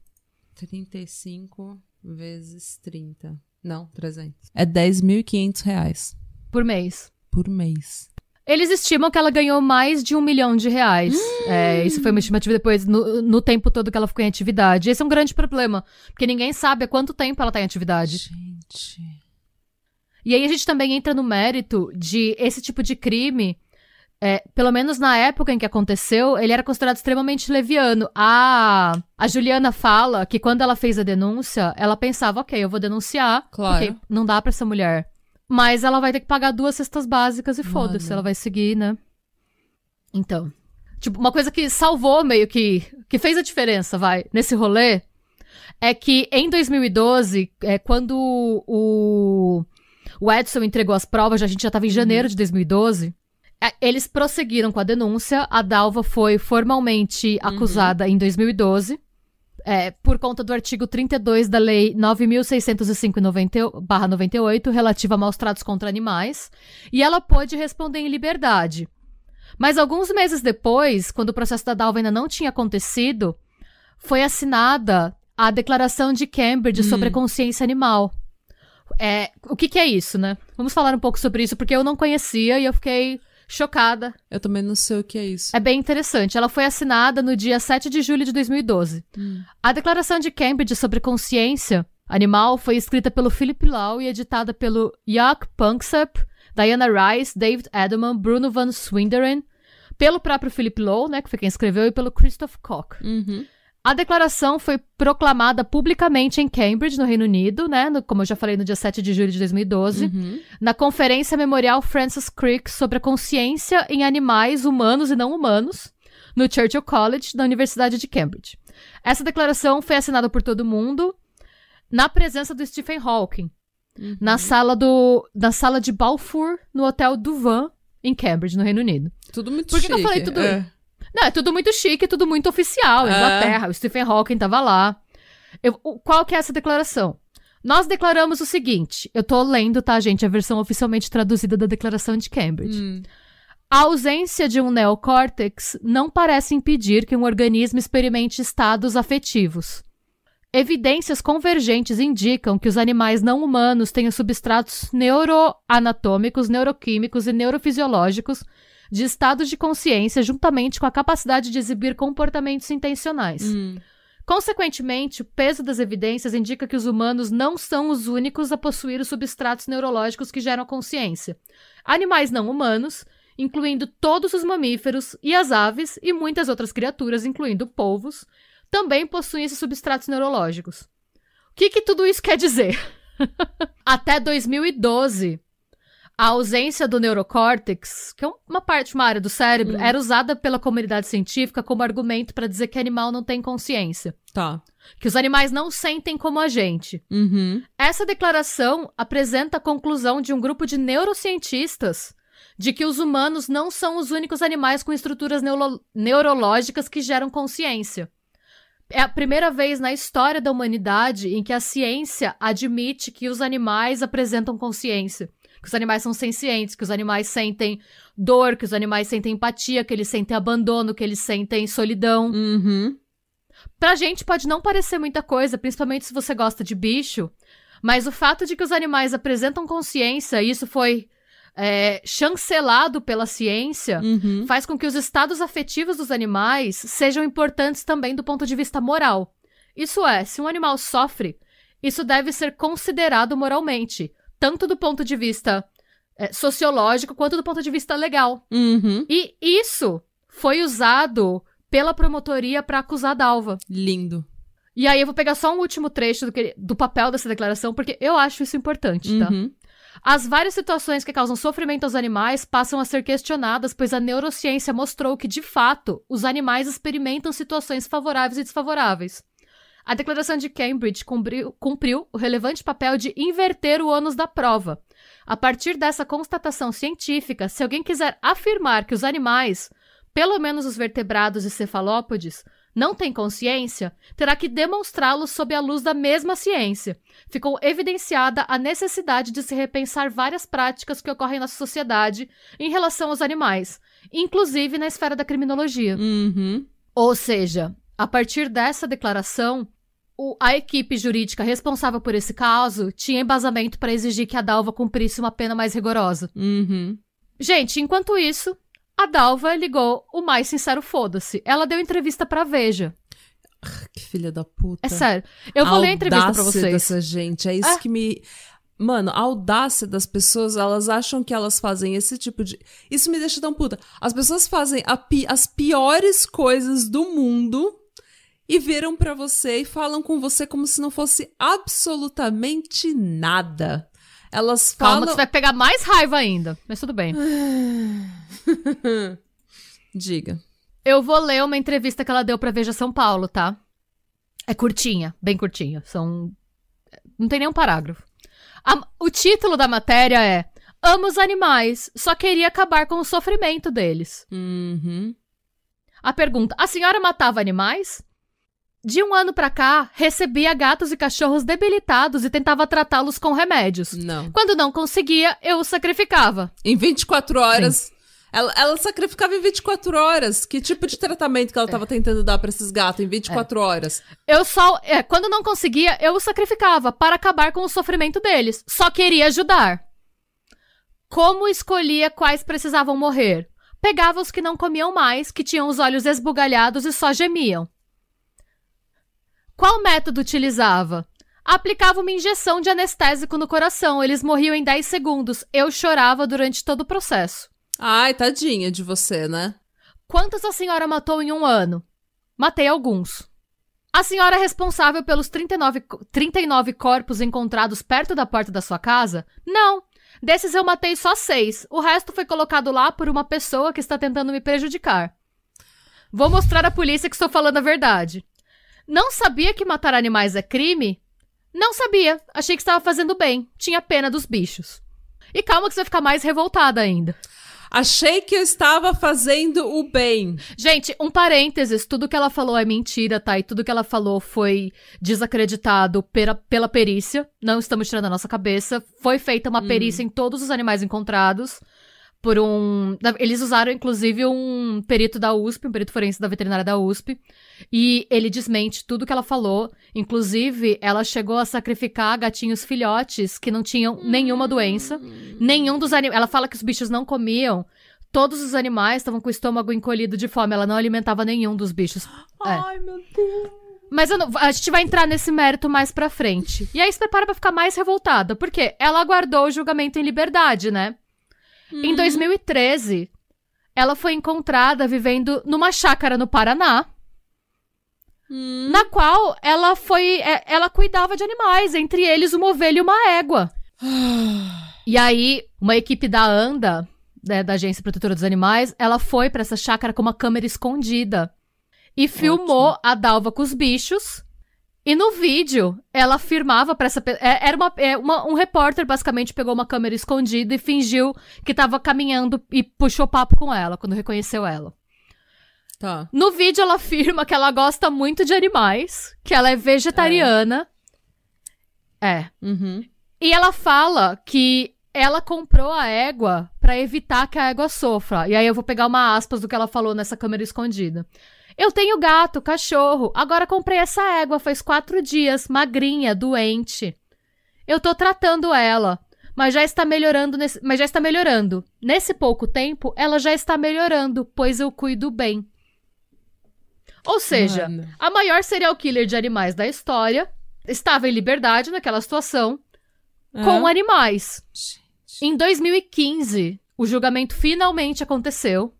35 vezes 30. Não, 300. É 10.500 reais. Por mês. Por mês. Eles estimam que ela ganhou mais de um milhão de reais. Hum. É, isso foi uma estimativa depois, no, no, tempo todo que ela ficou em atividade. Esse é um grande problema, porque ninguém sabe há quanto tempo ela tá em atividade. Gente. E aí a gente também entra no mérito de esse tipo de crime. É, pelo menos na época em que aconteceu, ele era considerado extremamente leviano. A, a Juliana fala que quando ela fez a denúncia, ela pensava, ok, eu vou denunciar, claro. porque não dá para essa mulher mas ela vai ter que pagar duas cestas básicas e foda-se, ela vai seguir, né? Então. Tipo, uma coisa que salvou meio que. que fez a diferença, vai, nesse rolê. É que em 2012, é, quando o, o Edson entregou as provas, a gente já tava em uhum. janeiro uhum. de 2012. É, eles prosseguiram com a denúncia. A Dalva foi formalmente uhum. acusada uhum. em 2012 é, por conta do artigo 32 da Lei 9.605-98, relativa a maus tratos contra animais, e ela pôde responder em liberdade. Mas alguns meses depois, quando o processo da Dalva ainda não tinha acontecido, foi assinada a Declaração de Cambridge hum. sobre a Consciência Animal. É, o que, que é isso, né? Vamos falar um pouco sobre isso, porque eu não conhecia e eu fiquei Chocada. Eu também não sei o que é isso. É bem interessante. Ela foi assinada no dia 7 de julho de 2012. Hum. A declaração de Cambridge sobre consciência animal foi escrita pelo Philip Lau e editada pelo Jack Punksep, Diana Rice, David Edelman, Bruno Van Swinderen, pelo próprio Philip Lau, né, que foi quem escreveu, e pelo Christoph Koch. Uhum. A declaração foi proclamada publicamente em Cambridge, no Reino Unido, né? No, como eu já falei, no dia 7 de julho de 2012, uhum. na Conferência Memorial Francis Crick sobre a consciência em animais humanos e não humanos, no Churchill College, da Universidade de Cambridge. Essa declaração foi assinada por todo mundo na presença do Stephen Hawking, uhum. na sala do na sala de Balfour, no hotel Duvan, em Cambridge, no Reino Unido. Tudo muito Por que, chique, que eu falei tudo é. Não, é tudo muito chique, tudo muito oficial. Ah. Inglaterra, o Stephen Hawking tava lá. Eu, qual que é essa declaração? Nós declaramos o seguinte: eu tô lendo, tá, gente? A versão oficialmente traduzida da Declaração de Cambridge. Hum. A ausência de um neocórtex não parece impedir que um organismo experimente estados afetivos. Evidências convergentes indicam que os animais não humanos têm substratos neuroanatômicos, neuroquímicos e neurofisiológicos de estados de consciência juntamente com a capacidade de exibir comportamentos intencionais. Hum. Consequentemente, o peso das evidências indica que os humanos não são os únicos a possuir os substratos neurológicos que geram consciência. Animais não humanos, incluindo todos os mamíferos e as aves e muitas outras criaturas, incluindo polvos, também possuem esses substratos neurológicos. O que, que tudo isso quer dizer? [LAUGHS] Até 2012, a ausência do neurocórtex, que é uma parte, uma área do cérebro, hum. era usada pela comunidade científica como argumento para dizer que animal não tem consciência. Tá. Que os animais não sentem como a gente. Uhum. Essa declaração apresenta a conclusão de um grupo de neurocientistas de que os humanos não são os únicos animais com estruturas neuro neurológicas que geram consciência. É a primeira vez na história da humanidade em que a ciência admite que os animais apresentam consciência que os animais são sencientes, que os animais sentem dor, que os animais sentem empatia, que eles sentem abandono, que eles sentem solidão. Uhum. Pra gente pode não parecer muita coisa, principalmente se você gosta de bicho, mas o fato de que os animais apresentam consciência, isso foi é, chancelado pela ciência, uhum. faz com que os estados afetivos dos animais sejam importantes também do ponto de vista moral. Isso é, se um animal sofre, isso deve ser considerado moralmente tanto do ponto de vista é, sociológico quanto do ponto de vista legal. Uhum. E isso foi usado pela promotoria para acusar Dalva. Lindo. E aí eu vou pegar só um último trecho do, que, do papel dessa declaração, porque eu acho isso importante, tá? Uhum. As várias situações que causam sofrimento aos animais passam a ser questionadas, pois a neurociência mostrou que, de fato, os animais experimentam situações favoráveis e desfavoráveis. A declaração de Cambridge cumpriu, cumpriu o relevante papel de inverter o ônus da prova. A partir dessa constatação científica, se alguém quiser afirmar que os animais, pelo menos os vertebrados e cefalópodes, não têm consciência, terá que demonstrá-lo sob a luz da mesma ciência. Ficou evidenciada a necessidade de se repensar várias práticas que ocorrem na sociedade em relação aos animais, inclusive na esfera da criminologia. Uhum. Ou seja, a partir dessa declaração, o, a equipe jurídica responsável por esse caso tinha embasamento para exigir que a Dalva cumprisse uma pena mais rigorosa. Uhum. Gente, enquanto isso, a Dalva ligou o mais sincero foda-se. Ela deu entrevista pra Veja. Ah, que filha da puta. É sério. Eu vou ler a entrevista pra vocês. dessa gente. É isso é. que me... Mano, a audácia das pessoas, elas acham que elas fazem esse tipo de. Isso me deixa tão puta. As pessoas fazem pi... as piores coisas do mundo e viram para você e falam com você como se não fosse absolutamente nada. Elas falam. Calma, que você vai pegar mais raiva ainda, mas tudo bem. [SIGHS] Diga. Eu vou ler uma entrevista que ela deu pra Veja São Paulo, tá? É curtinha, bem curtinha. São. Não tem nenhum parágrafo. A... O título da matéria é Amo os animais, só queria acabar com o sofrimento deles. Uhum. A pergunta: a senhora matava animais? De um ano para cá, recebia gatos e cachorros debilitados e tentava tratá-los com remédios. Não. Quando não conseguia, eu os sacrificava. Em 24 horas. Ela, ela sacrificava em 24 horas. Que tipo de tratamento que ela estava é. tentando dar para esses gatos em 24 é. horas? Eu só. É, quando não conseguia, eu os sacrificava para acabar com o sofrimento deles. Só queria ajudar. Como escolhia quais precisavam morrer? Pegava os que não comiam mais, que tinham os olhos esbugalhados e só gemiam. Qual método utilizava? Aplicava uma injeção de anestésico no coração. Eles morriam em 10 segundos. Eu chorava durante todo o processo. Ai, tadinha de você, né? Quantos a senhora matou em um ano? Matei alguns. A senhora é responsável pelos 39, 39 corpos encontrados perto da porta da sua casa? Não. Desses eu matei só seis. O resto foi colocado lá por uma pessoa que está tentando me prejudicar. Vou mostrar à polícia que estou falando a verdade. Não sabia que matar animais é crime? Não sabia. Achei que estava fazendo bem. Tinha pena dos bichos. E calma que você vai ficar mais revoltada ainda. Achei que eu estava fazendo o bem. Gente, um parênteses: tudo que ela falou é mentira, tá? E tudo que ela falou foi desacreditado pela, pela perícia. Não estamos tirando a nossa cabeça. Foi feita uma hum. perícia em todos os animais encontrados por um. Eles usaram, inclusive, um perito da USP, um perito forense da veterinária da USP, e ele desmente tudo que ela falou. Inclusive, ela chegou a sacrificar gatinhos filhotes que não tinham nenhuma hum. doença. Nenhum dos animais. Ela fala que os bichos não comiam. Todos os animais estavam com o estômago encolhido de fome. Ela não alimentava nenhum dos bichos. [GASPS] É. Ai, meu Deus. Mas não, a gente vai entrar nesse mérito mais pra frente. E aí se prepara pra ficar mais revoltada, porque ela aguardou o julgamento em liberdade, né? Em 2013, uhum. ela foi encontrada vivendo numa chácara no Paraná. Hum. Na qual ela foi. É, ela cuidava de animais, entre eles uma ovelha e uma égua. Ah. e aí, uma equipe da ANDA, né, da Agência Protetora dos Animais, ela foi para essa chácara com uma câmera escondida. E filmou Ótimo. a Dalva com os bichos e no vídeo, ela afirmava para essa é, era uma, é, uma, um repórter basicamente pegou uma câmera escondida e fingiu que estava caminhando e puxou papo com ela quando reconheceu ela. Tá. No vídeo ela afirma que ela gosta muito de animais, que ela é vegetariana. É. é. Uhum. E ela fala que ela comprou a égua para evitar que a égua sofra. E aí eu vou pegar uma aspas do que ela falou nessa câmera escondida. Eu tenho gato, cachorro. Agora comprei essa égua faz quatro dias, magrinha, doente. Eu tô tratando ela, mas já está melhorando. Nesse, mas já está melhorando. Nesse pouco tempo, ela já está melhorando, pois eu cuido bem. Ou seja, Mano. a maior serial killer de animais da história estava em liberdade naquela situação com animais. Gente. Em 2015, o julgamento finalmente aconteceu.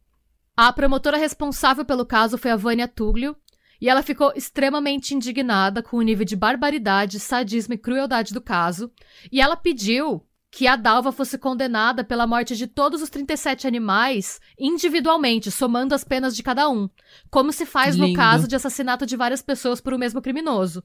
A promotora responsável pelo caso foi a Vânia Tuglio, e ela ficou extremamente indignada com o nível de barbaridade, sadismo e crueldade do caso, e ela pediu que a Dalva fosse condenada pela morte de todos os 37 animais individualmente, somando as penas de cada um, como se faz Lindo. no caso de assassinato de várias pessoas por um mesmo criminoso.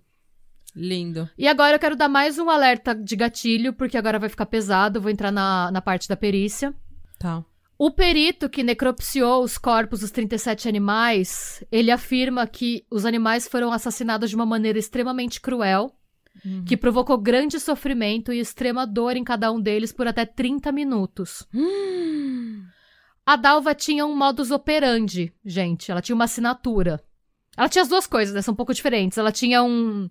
Lindo. E agora eu quero dar mais um alerta de gatilho, porque agora vai ficar pesado, vou entrar na, na parte da perícia. Tá. O perito que necropsiou os corpos dos 37 animais, ele afirma que os animais foram assassinados de uma maneira extremamente cruel, uhum. que provocou grande sofrimento e extrema dor em cada um deles por até 30 minutos. Hum. A Dalva tinha um modus operandi, gente. Ela tinha uma assinatura. Ela tinha as duas coisas, né? São um pouco diferentes. Ela tinha um.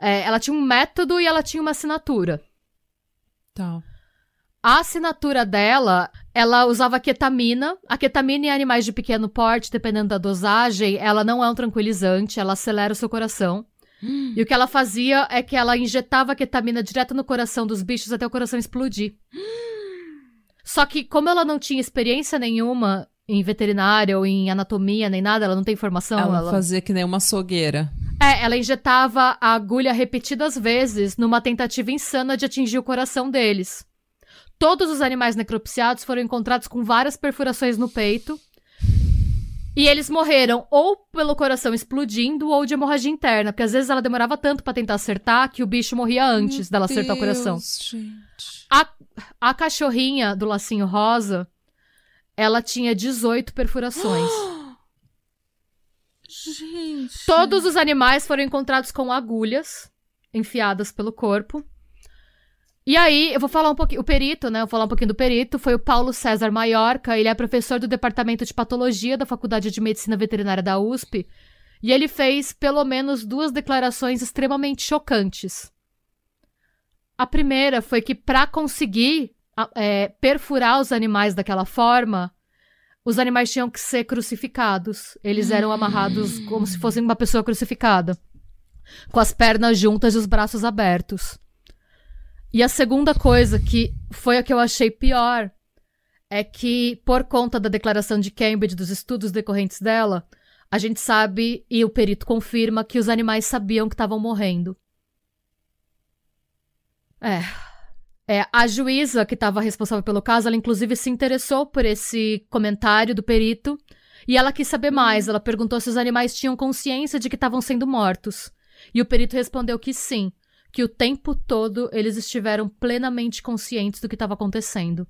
É, ela tinha um método e ela tinha uma assinatura. Tá. A assinatura dela ela usava ketamina. A ketamina em animais de pequeno porte, dependendo da dosagem, ela não é um tranquilizante, ela acelera o seu coração. Hum. E o que ela fazia é que ela injetava ketamina direto no coração dos bichos até o coração explodir. Hum. Só que, como ela não tinha experiência nenhuma em veterinária ou em anatomia nem nada, ela não tem formação. Ela, ela... fazia que nem uma sogueira. É, ela injetava a agulha repetidas vezes numa tentativa insana de atingir o coração deles. Todos os animais necropsiados foram encontrados com várias perfurações no peito. E eles morreram ou pelo coração explodindo ou de hemorragia interna, porque às vezes ela demorava tanto para tentar acertar que o bicho morria antes Meu dela acertar Deus, o coração. Gente. A, a cachorrinha do lacinho rosa, ela tinha 18 perfurações. [GASPS] gente. Todos os animais foram encontrados com agulhas enfiadas pelo corpo. E aí, eu vou falar um pouquinho. O perito, né? Eu vou falar um pouquinho do perito. Foi o Paulo César Maiorca. Ele é professor do Departamento de Patologia da Faculdade de Medicina Veterinária da USP. E ele fez pelo menos duas declarações extremamente chocantes. A primeira foi que, para conseguir é, perfurar os animais daquela forma, os animais tinham que ser crucificados. Eles eram amarrados como se fossem uma pessoa crucificada, com as pernas juntas e os braços abertos. E a segunda coisa, que foi a que eu achei pior, é que, por conta da declaração de Cambridge, dos estudos decorrentes dela, a gente sabe, e o perito confirma, que os animais sabiam que estavam morrendo. É. é. A juíza que estava responsável pelo caso, ela inclusive se interessou por esse comentário do perito e ela quis saber mais. Ela perguntou se os animais tinham consciência de que estavam sendo mortos. E o perito respondeu que sim que o tempo todo eles estiveram plenamente conscientes do que estava acontecendo.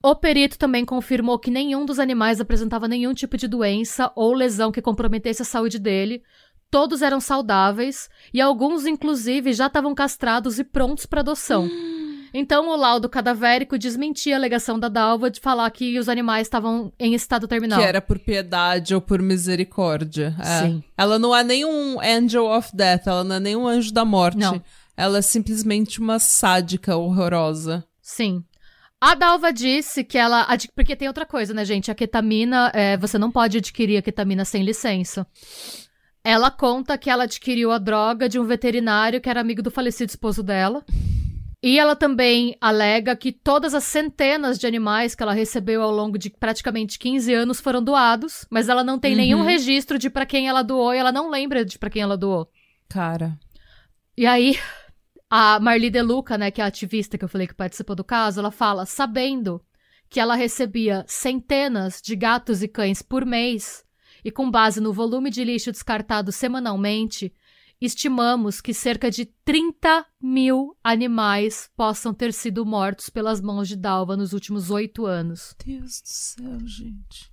O perito também confirmou que nenhum dos animais apresentava nenhum tipo de doença ou lesão que comprometesse a saúde dele. Todos eram saudáveis e alguns, inclusive, já estavam castrados e prontos para adoção. [GASPS] [GASPS] Hum. Então, o laudo cadavérico desmentia a alegação da Dalva de falar que os animais estavam em estado terminal. Que era por piedade ou por misericórdia. É. Sim. Ela não é nenhum angel of death, ela não é nenhum anjo da morte. Não. Ela é simplesmente uma sádica horrorosa. Sim. A Dalva disse que ela. Porque tem outra coisa, né, gente? A ketamina. É, você não pode adquirir a ketamina sem licença. Ela conta que ela adquiriu a droga de um veterinário que era amigo do falecido esposo dela. E ela também alega que todas as centenas de animais que ela recebeu ao longo de praticamente 15 anos foram doados, mas ela não tem uhum. nenhum registro de para quem ela doou e ela não lembra de para quem ela doou. Cara. E aí, a Marli Deluca, né, que é a ativista que eu falei que participou do caso, ela fala: sabendo que ela recebia centenas de gatos e cães por mês, e com base no volume de lixo descartado semanalmente, Estimamos que cerca de 30 mil animais possam ter sido mortos pelas mãos de Dalva nos últimos oito anos. Deus do céu, gente.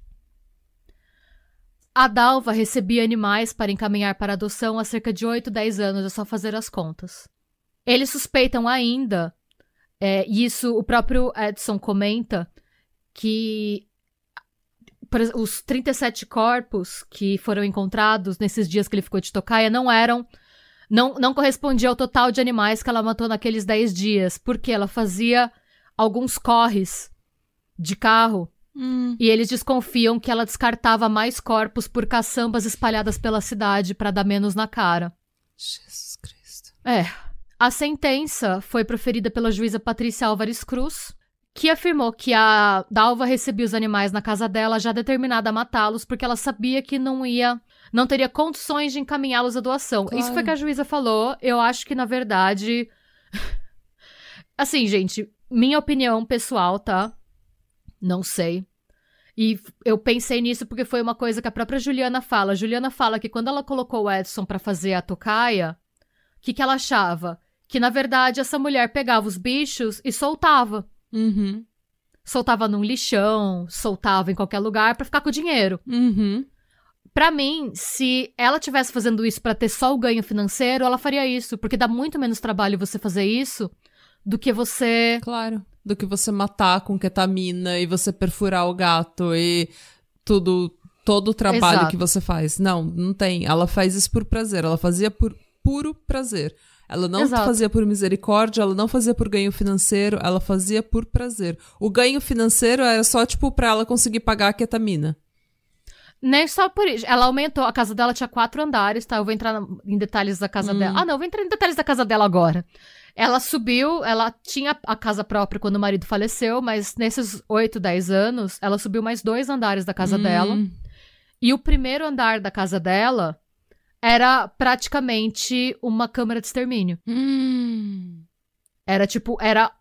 A Dalva recebia animais para encaminhar para adoção há cerca de 8, 10 anos, é só fazer as contas. Eles suspeitam ainda, é, e isso o próprio Edson comenta, que os 37 corpos que foram encontrados nesses dias que ele ficou de Tocaia não eram. Não, não correspondia ao total de animais que ela matou naqueles 10 dias, porque ela fazia alguns corres de carro. Hum. E eles desconfiam que ela descartava mais corpos por caçambas espalhadas pela cidade para dar menos na cara. Jesus Cristo. É. A sentença foi proferida pela juíza Patrícia Álvares Cruz, que afirmou que a Dalva recebia os animais na casa dela já determinada a matá-los porque ela sabia que não ia não teria condições de encaminhá-los à doação. Claro. Isso foi que a juíza falou. Eu acho que na verdade [LAUGHS] Assim, gente, minha opinião pessoal, tá? Não sei. E eu pensei nisso porque foi uma coisa que a própria Juliana fala. A Juliana fala que quando ela colocou o Edson para fazer a tocaia, o que, que ela achava? Que na verdade essa mulher pegava os bichos e soltava. Uhum. Soltava num lixão, soltava em qualquer lugar para ficar com o dinheiro. Uhum. Para mim, se ela tivesse fazendo isso para ter só o ganho financeiro, ela faria isso, porque dá muito menos trabalho você fazer isso do que você. Claro. Do que você matar com ketamina e você perfurar o gato e tudo, todo o trabalho Exato. que você faz. Não, não tem. Ela faz isso por prazer. Ela fazia por puro prazer. Ela não Exato. fazia por misericórdia, ela não fazia por ganho financeiro, ela fazia por prazer. O ganho financeiro era só, tipo, pra ela conseguir pagar a ketamina. Nem só por isso. Ela aumentou. A casa dela tinha quatro andares, tá? Eu vou entrar em detalhes da casa hum. dela. Ah, não, eu vou entrar em detalhes da casa dela agora. Ela subiu, ela tinha a casa própria quando o marido faleceu, mas nesses oito dez anos, ela subiu mais dois andares da casa hum. dela. E o primeiro andar da casa dela era praticamente uma câmara de extermínio. Hum. Era tipo, era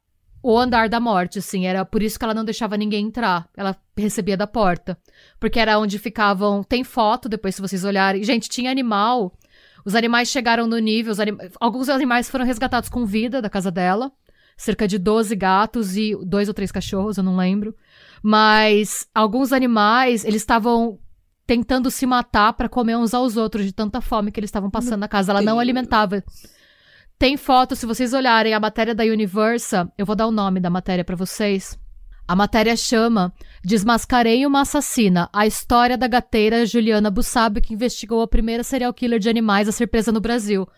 o andar da morte, assim. Era por isso que ela não deixava ninguém entrar. Ela recebia da porta. Porque era onde ficavam. Tem foto depois, se vocês olharem. Gente, tinha animal. Os animais chegaram no nível. Anim... Alguns animais foram resgatados com vida da casa dela. Cerca de 12 gatos e dois ou três cachorros, eu não lembro. Mas alguns animais, eles estavam tentando se matar para comer uns aos outros de tanta fome que eles estavam passando na casa. Ela não alimentava. Tem foto, se vocês olharem a matéria da Universa, eu vou dar o nome da matéria para vocês. A matéria chama Desmascarei uma assassina, a história da gateira Juliana Bussabio que investigou a primeira serial killer de animais a ser presa no Brasil.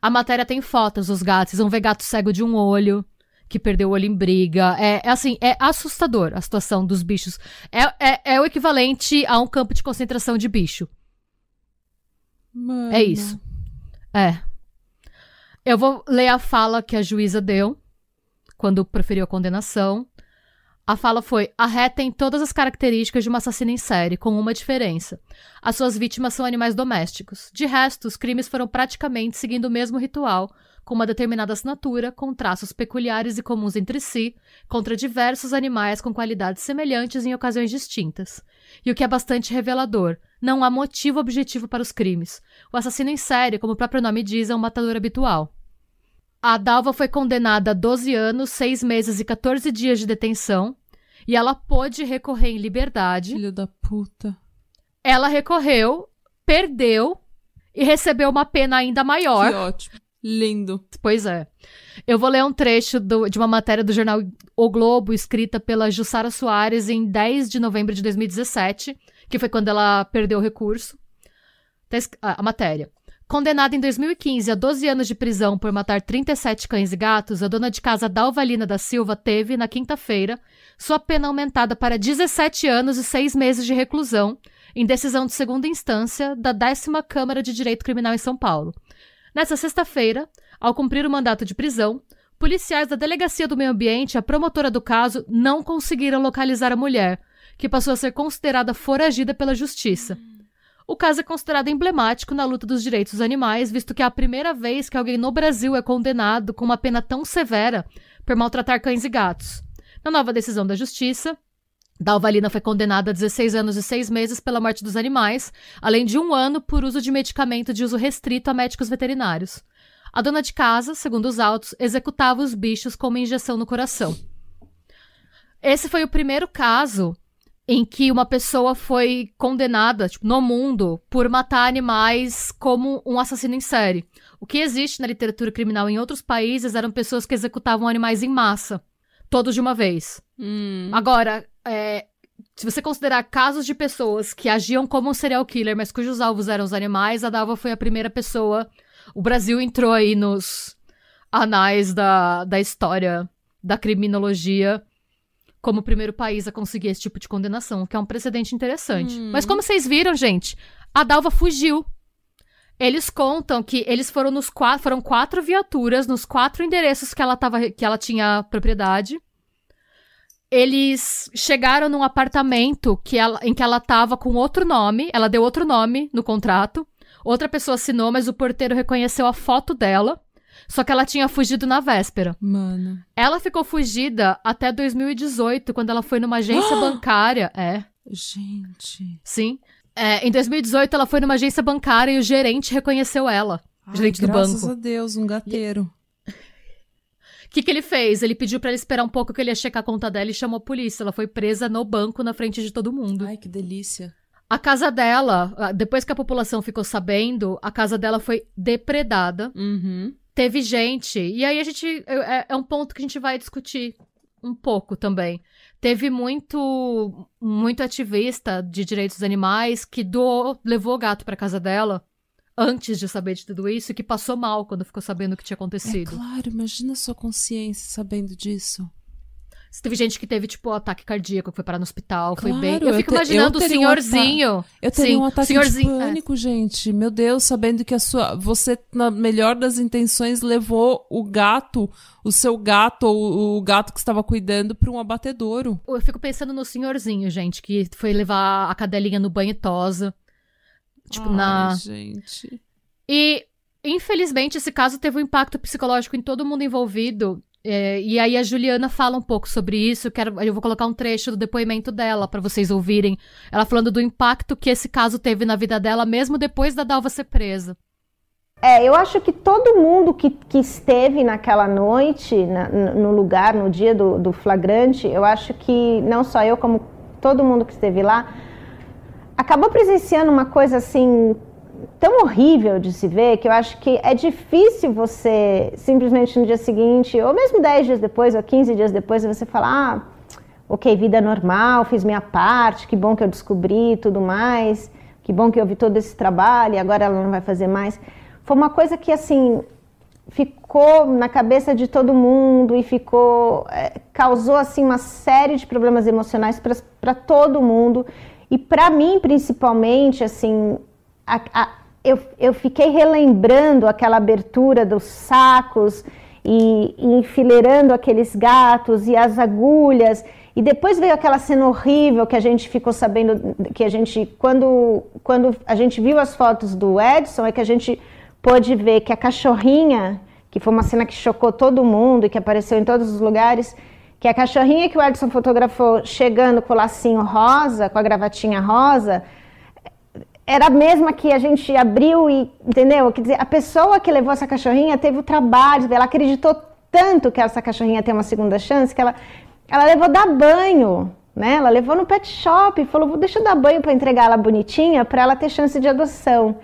A matéria tem fotos dos gatos, Um ver gato cego de um olho que perdeu o olho em briga. É, é assim, é assustador a situação dos bichos. É, é, é, o equivalente a um campo de concentração de bicho. Mano. É isso. É. Eu vou ler a fala que a juíza deu quando preferiu a condenação. A fala foi: a ré tem todas as características de uma assassina em série, com uma diferença. As suas vítimas são animais domésticos. De resto, os crimes foram praticamente seguindo o mesmo ritual, com uma determinada assinatura, com traços peculiares e comuns entre si, contra diversos animais com qualidades semelhantes em ocasiões distintas. E o que é bastante revelador, não há motivo objetivo para os crimes. O assassino em série, como o próprio nome diz, é um matador habitual. A Dalva foi condenada a 12 anos, 6 meses e 14 dias de detenção, e ela pôde recorrer em liberdade. Filho da puta. Ela recorreu, perdeu e recebeu uma pena ainda maior. Que ótimo. Lindo. Pois é. Eu vou ler um trecho do, de uma matéria do jornal O Globo, escrita pela Jussara Soares em 10 de novembro de 2017, que foi quando ela perdeu o recurso. Tá a matéria. Condenada em 2015 a 12 anos de prisão por matar 37 cães e gatos, a dona de casa Dalvalina da Silva teve, na quinta-feira, sua pena aumentada para 17 anos e 6 meses de reclusão, em decisão de segunda instância da 10 Câmara de Direito Criminal em São Paulo. Nessa sexta-feira, ao cumprir o mandato de prisão, policiais da Delegacia do Meio Ambiente e a promotora do caso não conseguiram localizar a mulher, que passou a ser considerada foragida pela justiça. O caso é considerado emblemático na luta dos direitos dos animais, visto que é a primeira vez que alguém no Brasil é condenado com uma pena tão severa por maltratar cães e gatos. Na nova decisão da justiça, Dalvalina foi condenada a 16 anos e 6 meses pela morte dos animais, além de um ano por uso de medicamento de uso restrito a médicos veterinários. A dona de casa, segundo os autos, executava os bichos com uma injeção no coração. Esse foi o primeiro caso em que uma pessoa foi condenada tipo, no mundo por matar animais como um assassino em série. O que existe na literatura criminal em outros países eram pessoas que executavam animais em massa, todos de uma vez. Hum. Agora, é, se você considerar casos de pessoas que agiam como um serial killer, mas cujos alvos eram os animais, a Dalva foi a primeira pessoa. O Brasil entrou aí nos anais da, da história da criminologia como o primeiro país a conseguir esse tipo de condenação, o que é um precedente interessante. Hum. Mas como vocês viram, gente, a Dalva fugiu. Eles contam que eles foram nos quatro, foram quatro viaturas nos quatro endereços que ela, tava, que ela tinha propriedade eles chegaram num apartamento que ela, em que ela tava com outro nome, ela deu outro nome no contrato. Outra pessoa assinou, mas o porteiro reconheceu a foto dela. Só que ela tinha fugido na véspera. Mano. Ela ficou fugida até 2018, quando ela foi numa agência [GASPS] bancária. É. Gente. Sim. É, em 2018, ela foi numa agência bancária e o gerente reconheceu ela. Ai, gerente do banco. Graças a Deus, um gateiro que, que ele fez? Ele pediu para ela esperar um pouco que ele ia checar a conta dela e chamou a polícia. Ela foi presa no banco na frente de todo mundo. Ai, que delícia. A casa dela, depois que a população ficou sabendo, a casa dela foi depredada. Uhum. Teve gente. E aí a gente. É, é um ponto que a gente vai discutir um pouco também. Teve muito muito ativista de direitos dos animais que doou, levou o gato para casa dela antes de saber de tudo isso, que passou mal quando ficou sabendo o que tinha acontecido. É claro, imagina sua consciência sabendo disso. Se teve gente que teve, tipo, ataque cardíaco, que foi parar no hospital, claro, foi bem. Eu, eu fico te, imaginando eu o senhorzinho. Um eu teria Sim, um ataque senhorzinho, de é. pânico, é. gente. Meu Deus, sabendo que a sua. Você, na melhor das intenções, levou o gato, o seu gato, ou o gato que estava cuidando, para um abatedouro. Eu fico pensando no senhorzinho, gente, que foi levar a cadelinha no banho tosa Tipo, Ai, na. Gente. E, infelizmente, esse caso teve um impacto psicológico em todo mundo envolvido. É, e aí a Juliana fala um pouco sobre isso. Eu, quero, eu vou colocar um trecho do depoimento dela para vocês ouvirem. Ela falando do impacto que esse caso teve na vida dela, mesmo depois da Dalva ser presa. É, eu acho que todo mundo que, que esteve naquela noite, na, no lugar, no dia do, do flagrante, eu acho que não só eu, como todo mundo que esteve lá, acabou presenciando uma coisa assim tão horrível de se ver que eu acho que é difícil você simplesmente no dia seguinte, ou mesmo 10 dias depois, ou 15 dias depois, você falar: ah, ok, vida normal, fiz minha parte, que bom que eu descobri tudo mais, que bom que eu vi todo esse trabalho e agora ela não vai fazer mais. Foi uma coisa que, assim, ficou na cabeça de todo mundo e ficou. É, causou, assim, uma série de problemas emocionais para todo mundo e para mim, principalmente, assim, a, a, eu, eu fiquei relembrando aquela abertura dos sacos e, e enfileirando aqueles gatos e as agulhas. E depois veio aquela cena horrível que a gente ficou sabendo que a gente quando quando a gente viu as fotos do Edson é que a gente pôde ver que a cachorrinha, que foi uma cena que chocou todo mundo e que apareceu em todos os lugares, que é a cachorrinha que o Edson fotografou chegando com o lacinho rosa, com a gravatinha rosa, era a mesma que a gente abriu e, entendeu? Quer dizer, a pessoa que levou essa cachorrinha teve o trabalho dela, acreditou tanto que essa cachorrinha tem uma segunda chance, que ela, ela levou dar banho, né? Ela levou no pet shop, falou, deixa eu dar banho para entregar ela bonitinha, para ela ter chance de adoção.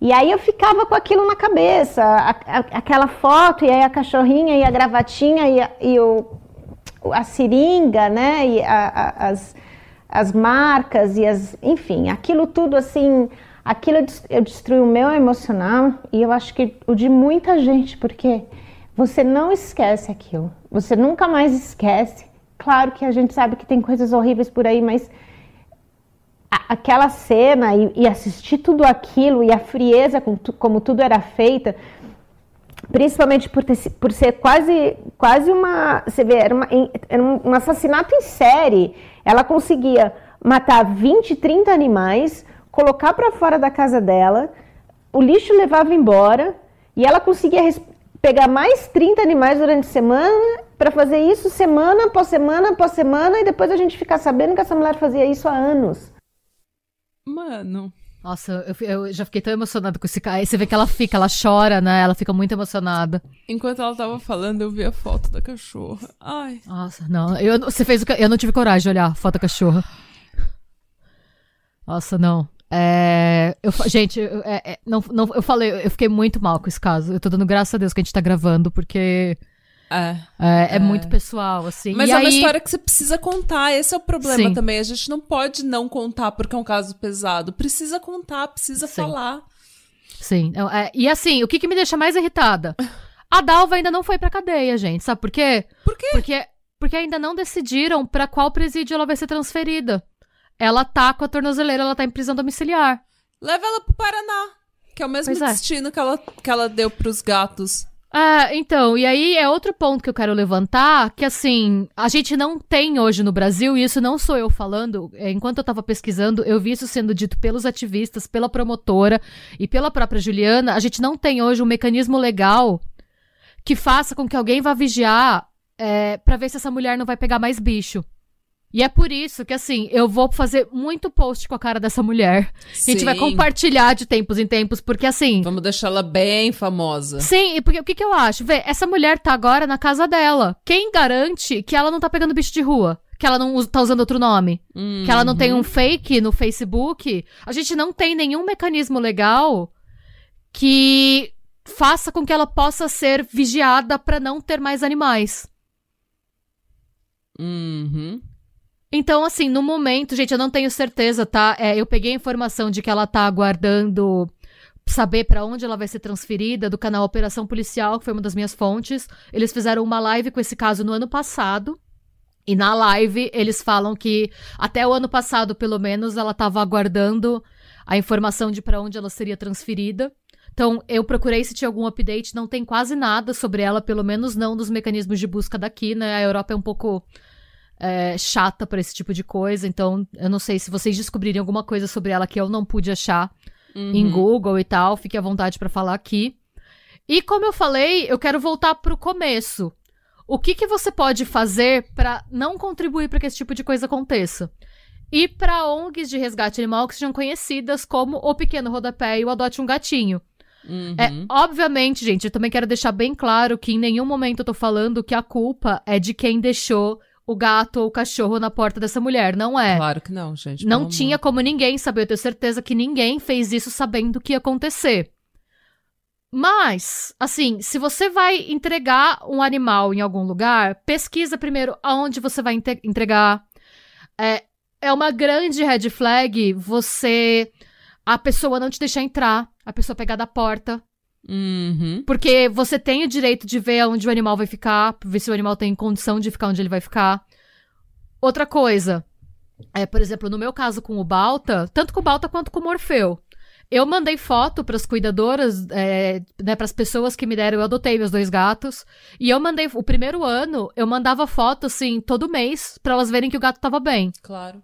E aí eu ficava com aquilo na cabeça, a, a, aquela foto, e aí a cachorrinha e a gravatinha e, a, e o a seringa, né? E a, a, as, as marcas e as. Enfim, aquilo tudo assim. Aquilo eu destruí o meu emocional e eu acho que o de muita gente, porque você não esquece aquilo. Você nunca mais esquece. Claro que a gente sabe que tem coisas horríveis por aí, mas aquela cena e, e, assistir tudo aquilo e a frieza com tu, como tudo era feita principalmente por, ter, por ser quase, quase uma. Você vê, era, uma, era um assassinato em série. Ela conseguia matar 20, 30 animais, colocar para fora da casa dela, o lixo levava embora e ela conseguia pegar mais 30 animais durante a semana para fazer isso semana após semana após semana e depois a gente ficar sabendo que essa mulher fazia isso há anos. Mano. Nossa, eu, eu, já fiquei tão emocionada com esse cara. Aí você vê que ela fica, ela chora, né? Ela fica muito emocionada. Enquanto ela tava falando, eu vi a foto da cachorra. Ai. Nossa, não. Eu, você fez o Eu não tive coragem de olhar a foto da cachorra. Nossa, não. É, eu, gente, é, é, não, não, eu falei, eu fiquei muito mal com esse caso. Eu tô dando graças a Deus que a gente tá gravando, porque é. É, é, muito é. pessoal, assim. Mas e é aí... uma história que você precisa contar, esse é o problema Sim. também. A gente não pode não contar porque é um caso pesado. Precisa contar, precisa Sim. falar. Sim. É, e assim, o que, que me deixa mais irritada? A Dalva ainda não foi pra cadeia, gente. Sabe por quê? Por quê? Porque, porque ainda não decidiram para qual presídio ela vai ser transferida. Ela tá com a tornozeleira, ela tá em prisão domiciliar. Leva ela pro Paraná, que é o mesmo pois é. destino é. que, ela, que ela deu pros gatos. Ah, então, e aí é outro ponto que eu quero levantar, que assim, a gente não tem hoje no Brasil, e isso não sou eu falando, é, enquanto eu tava pesquisando, eu vi isso sendo dito pelos ativistas, pela promotora e pela própria Juliana, a gente não tem hoje um mecanismo legal que faça com que alguém vá vigiar é, para ver se essa mulher não vai pegar mais bicho. E é por isso que, assim, eu vou fazer muito post com a cara dessa mulher. Sim. A gente vai compartilhar de tempos em tempos, porque assim. Vamos deixar ela bem famosa. Sim, e porque o que, que eu acho? Vê, essa mulher tá agora na casa dela. Quem garante que ela não tá pegando bicho de rua? que ela não tá usando outro nome, uhum. que ela não tem um uhum. fake no Facebook. A gente não tem nenhum mecanismo legal que faça com que ela possa ser vigiada para não ter mais animais. Uhum. Então, assim, no momento, gente, eu não tenho certeza, tá? É, eu peguei a informação de que ela tá aguardando saber para onde ela vai ser transferida do canal Operação Policial, que foi uma das minhas fontes. Eles fizeram uma live com esse caso no ano passado. E na live eles falam que até o ano passado, pelo menos, ela estava aguardando a informação de para onde ela seria transferida. Então, eu procurei se tinha algum update, não tem quase nada sobre ela, pelo menos não dos mecanismos de busca daqui, né? A Europa é um pouco é, chata para esse tipo de coisa. Então, eu não sei se vocês descobrirem alguma coisa sobre ela que eu não pude achar uhum. em Google e tal, fique à vontade para falar aqui. E como eu falei, eu quero voltar pro começo. O que, que você pode fazer para não contribuir para que esse tipo de coisa aconteça? E para ONGs de resgate animal que sejam conhecidas como O Pequeno Rodapé e o Adote um Gatinho. É, uhum. É, obviamente, gente, eu também quero deixar bem claro que em nenhum momento eu tô falando que a culpa é de quem deixou o gato ou o cachorro na porta dessa mulher, não é? Claro que não, gente. Não tinha amor. como ninguém saber, eu tenho certeza que ninguém fez isso sabendo o que ia acontecer. Mas, assim, se você vai entregar um animal em algum lugar, pesquisa primeiro aonde você vai entregar. É, é uma grande red flag você. a pessoa não te deixar entrar, a pessoa pegar da porta, Uhum. Porque você tem o direito de ver onde o animal vai ficar, ver se o animal tem condição de ficar onde ele vai ficar. Outra coisa, é, por exemplo, no meu caso com o Balta, tanto com o Balta quanto com o Morfeu. Eu mandei foto para as cuidadoras, é, né, para as pessoas que me deram, eu adotei meus dois gatos. E eu mandei, o primeiro ano, eu mandava foto, assim, todo mês, para elas verem que o gato tava bem. Claro.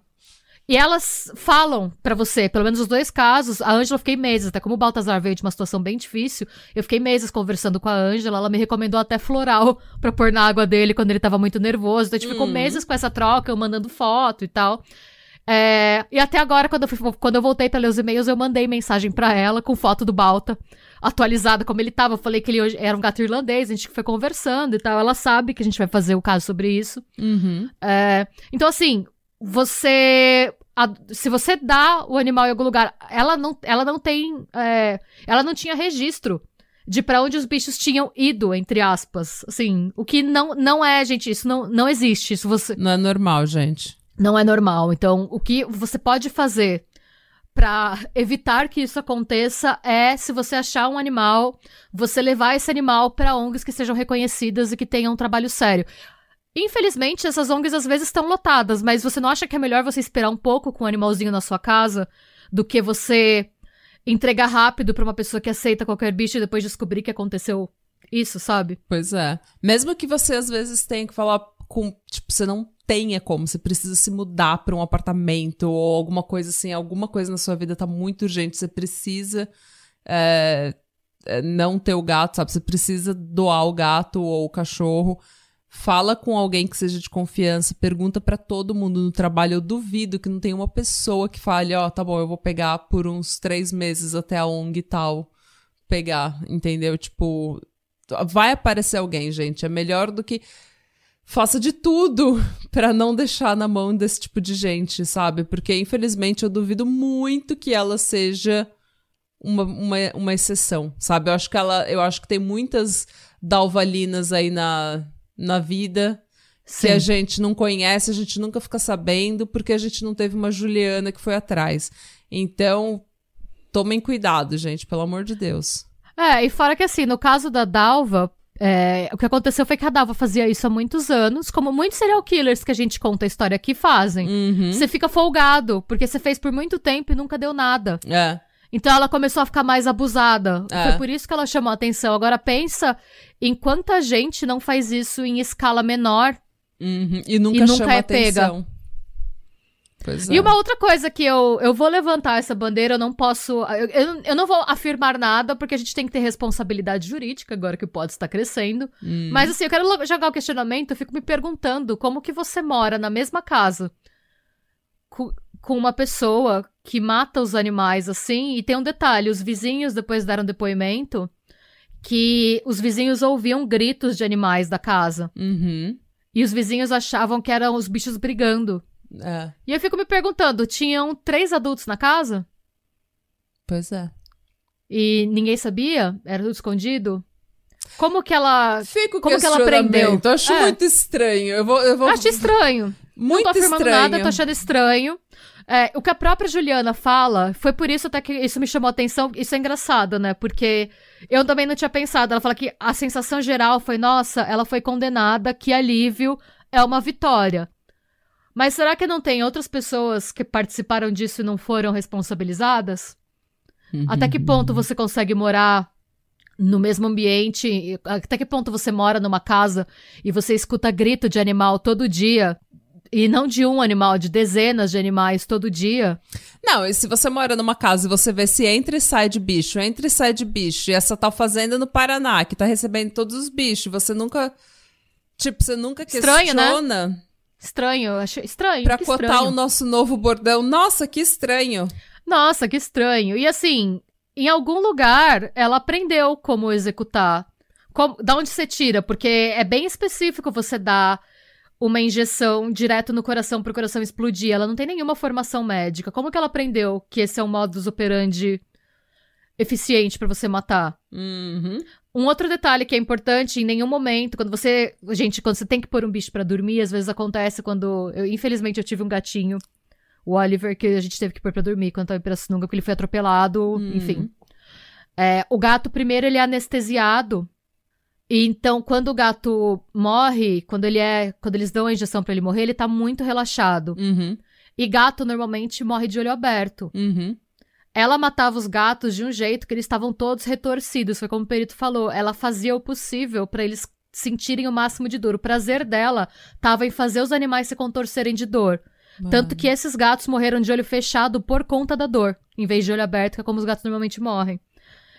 E elas falam para você, pelo menos os dois casos, a Ângela fiquei meses, até como o Baltazar veio de uma situação bem difícil, eu fiquei meses conversando com a Ângela, ela me recomendou até floral [LAUGHS] para pôr na água dele quando ele tava muito nervoso, então a gente hum. ficou meses com essa troca, eu mandando foto e tal. É, e até agora, quando eu, fui, quando eu voltei para ler os e-mails, eu mandei mensagem para ela com foto do Balta, atualizada como ele tava. Eu falei que ele era um gato irlandês, a gente foi conversando e tal. Ela sabe que a gente vai fazer o caso sobre isso. Uhum. É, então, assim, você a, se você dá o animal em algum lugar, ela não, ela não tem, é, ela não tinha registro de para onde os bichos tinham ido, entre aspas, assim, o que não, não é, gente, isso não, não existe, isso você não é normal, gente. Não é normal. Então, o que você pode fazer para evitar que isso aconteça é se você achar um animal, você levar esse animal para ONGs que sejam reconhecidas e que tenham um trabalho sério. Infelizmente, essas ONGs às vezes estão lotadas, mas você não acha que é melhor você esperar um pouco com o um animalzinho na sua casa do que você entregar rápido para uma pessoa que aceita qualquer bicho e depois descobrir que aconteceu isso, sabe? Pois é. Mesmo que você às vezes tenha que falar com, tipo, você não tenha como, você precisa se mudar para um apartamento ou alguma coisa assim, alguma coisa na sua vida tá muito urgente, você precisa é, não ter o gato, sabe? Você precisa doar o gato ou o cachorro fala com alguém que seja de confiança, pergunta para todo mundo no trabalho. Eu duvido que não tenha uma pessoa que fale, ó, oh, tá bom, eu vou pegar por uns três meses até a ONG e tal pegar, entendeu? Tipo, vai aparecer alguém, gente. É melhor do que faça de tudo [LAUGHS] para não deixar na mão desse tipo de gente, sabe? Porque infelizmente eu duvido muito que ela seja uma, uma, uma exceção, sabe? Eu acho que ela, eu acho que tem muitas dalvalinas aí na na vida Sim. que a gente não conhece, a gente nunca fica sabendo, porque a gente não teve uma Juliana que foi atrás. Então, tomem cuidado, gente, pelo amor de Deus. É, e fora que assim, no caso da Dalva, é, o que aconteceu foi que a Dalva fazia isso há muitos anos, como muitos serial killers que a gente conta a história aqui fazem. Uhum. Você fica folgado, porque você fez por muito tempo e nunca deu nada. É. Então ela começou a ficar mais abusada. É. Foi por isso que ela chamou a atenção. Agora pensa Enquanto a gente não faz isso em escala menor uhum. e nunca, e nunca chama é atenção. pega. Pois e é. uma outra coisa que eu, eu vou levantar essa bandeira, eu não posso. Eu, eu, eu, não vou afirmar nada, porque a gente tem que ter responsabilidade jurídica agora que o Pode está crescendo. Hum. Mas assim, eu quero jogar o questionamento, eu fico me perguntando como que você mora na mesma casa com, com uma pessoa que mata os animais assim, e tem um detalhe: os vizinhos depois deram depoimento que os vizinhos ouviam gritos de animais da casa. Uhum. E os vizinhos achavam que eram os bichos brigando. É. E eu fico me perguntando, tinham três adultos na casa? Pois é. E ninguém sabia? Era tudo escondido? Como que ela. Fico como que ela aprendeu? eu Acho é. muito estranho. Eu vou, eu vou... Acho estranho. Muito não tô afirmando estranho. nada, tô achando estranho. É, o que a própria Juliana fala, foi por isso até que isso me chamou a atenção. Isso é engraçado, né? Porque eu também não tinha pensado. Ela fala que a sensação geral foi: nossa, ela foi condenada, que alívio, é uma vitória. Mas será que não tem outras pessoas que participaram disso e não foram responsabilizadas? Uhum. Até que ponto você consegue morar no mesmo ambiente? Até que ponto você mora numa casa e você escuta grito de animal todo dia? E não de um animal, de dezenas de animais todo dia. Não, e se você mora numa casa e você vê se entra e sai de bicho, entra e sai de bicho, e essa tal tá fazenda no Paraná, que tá recebendo todos os bichos, você nunca. Tipo, você nunca Estranho, né? questiona. Né? Estranho, acho estranho. Pra cotar estranho. o nosso novo bordão. Nossa, que estranho. Nossa, que estranho. E assim, em algum lugar ela aprendeu como executar. Como, da onde você tira? Porque é bem específico você dar. Dá uma injeção direto no coração para o coração explodir. Ela não tem nenhuma formação médica. Como que ela aprendeu que esse é um modus operandi eficiente para você matar? Uhum. Um outro detalhe que é importante, em nenhum momento, quando você. Gente, quando você tem que pôr um bicho para dormir, às vezes acontece quando. Eu, infelizmente, eu tive um gatinho, o Oliver, que a gente teve que pôr pra dormir quando tava em Pirassununga, porque ele foi atropelado, hum. enfim. É, o gato, primeiro, ele é anestesiado então, quando o gato morre, quando ele é, quando eles dão a injeção para ele morrer, ele tá muito relaxado. Uhum. E gato normalmente morre de olho aberto. Uhum. Ela matava os gatos de um jeito que eles estavam todos retorcidos, foi como o perito falou. Ela fazia o possível para eles sentirem o máximo de dor. O prazer dela tava em fazer os animais se contorcerem de dor. Mano. Tanto que esses gatos morreram de olho fechado por conta da dor, em vez de olho aberto, que é como os gatos normalmente morrem.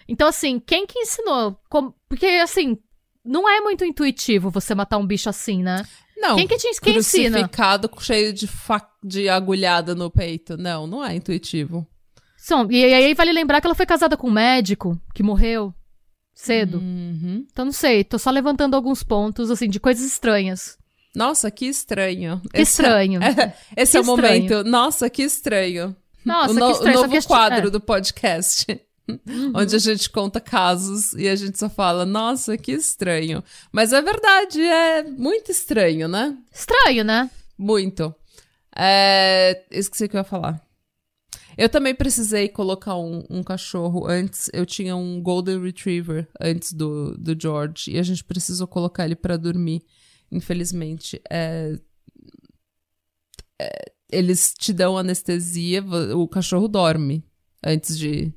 Então, assim, quem que ensinou? Como... Porque, assim, não é muito intuitivo você matar um bicho assim, né? Não. Quem que te quem crucificado ensina? cheio de, fa... de agulhada no peito. Não, não é intuitivo. São, e aí vale lembrar que ela foi casada com um médico que morreu cedo. Uhum. Então não sei, tô só levantando alguns pontos, assim, de coisas estranhas. Nossa, que estranho. Que esse é- estranho. [LAUGHS] É, esse que é o momento. Nossa, que estranho. Nossa, o no, que estranho. O novo é quadro é. do podcast. [LAUGHS] Onde a gente conta casos e a gente só fala, nossa, que estranho. Mas é verdade, é muito estranho, né? Estranho, né? Muito. É... Esqueci o que eu ia falar. Eu também precisei colocar um, um, cachorro. Antes, eu tinha um Golden Retriever antes do, do George. E a gente precisou colocar ele para dormir, infelizmente. É, é, eles te dão anestesia, o cachorro dorme antes de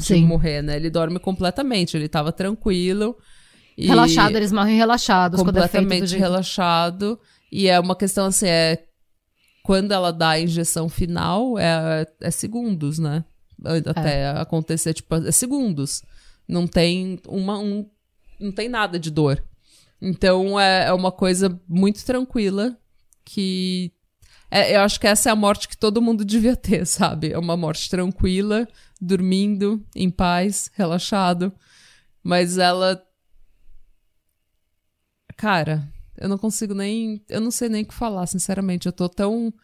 sem de morrer, né? Ele dorme completamente, ele tava tranquilo. E... Relaxado, eles morrem relaxados. É completamente é relaxado. E é uma questão assim, é... Quando ela dá a injeção final, é, é segundos, né? É. Até é. acontecer, tipo, é segundos. Não tem uma... Um... Não tem nada de dor. Então, é, é uma coisa muito tranquila que é, eu acho que essa é a morte que todo mundo [LAUGHS] devia ter, sabe? É uma morte tranquila, dormindo, em paz, relaxado. Mas ela. Cara, eu não consigo nem. Eu não sei nem o que falar, sinceramente. Eu tô tão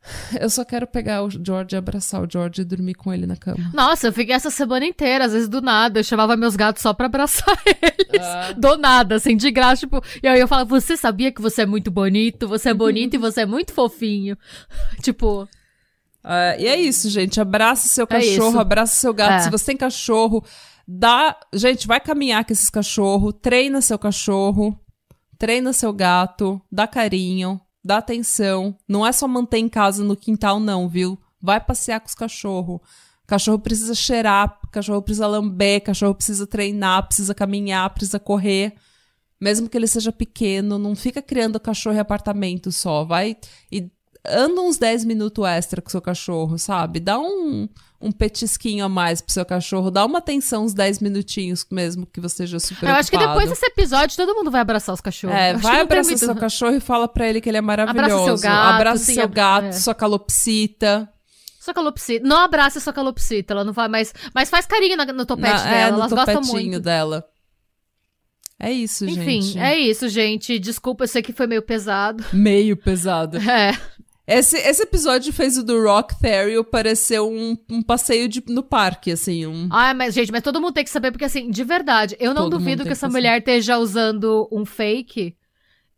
[LAUGHS] Eu só quero pegar o George, abraçar o George e dormir com ele na cama. Nossa, eu fiquei essa semana inteira, às vezes do nada. Eu chamava meus gatos só pra abraçar [LAUGHS] eles. Ah. Do nada, assim, de graça. Tipo, e aí eu falava, você sabia que você é muito bonito? Você é bonito e você é muito fofinho. [LAUGHS] tipo. Ah, e é isso, gente. Abraça seu é cachorro, é abraça seu gato. É. Se você tem cachorro, dá. Gente, vai caminhar com esses cachorros, treina seu cachorro, treina seu gato, dá carinho dá atenção. Não é só manter em casa no quintal, não, viu? Vai passear com os cachorros. Cachorro precisa cheirar, cachorro precisa lamber, cachorro precisa treinar, precisa caminhar, precisa correr. Mesmo que ele seja pequeno, não fica criando cachorro em apartamento só. Vai e anda uns 10 minutos extra com seu cachorro, sabe? Dá um um petisquinho a mais pro seu cachorro, dá uma atenção uns 10 minutinhos mesmo que você já super Eu acho que depois desse episódio todo mundo vai abraçar os cachorros. É, vai abraçar muito... seu cachorro e fala para ele que ele é maravilhoso. Abraça seu gato, Abraça sim, seu assim, é, gato é. sua calopsita. Sua calopsita. Não abraça sua calopsita, ela não vai mais, mas faz carinho no topete na, é, dela, é, no elas gostam muito dela. É isso, Enfim, gente. Enfim, é isso, gente. Desculpa, eu sei que foi meio pesado. Meio pesado. [LAUGHS] É. Esse, esse episódio fez o do Rock Theory parecer um, um passeio de, no parque, assim. Um... Ah, mas, gente, mas todo mundo tem que saber, porque, assim, de verdade, eu não todo duvido que, que essa saber. mulher esteja usando um fake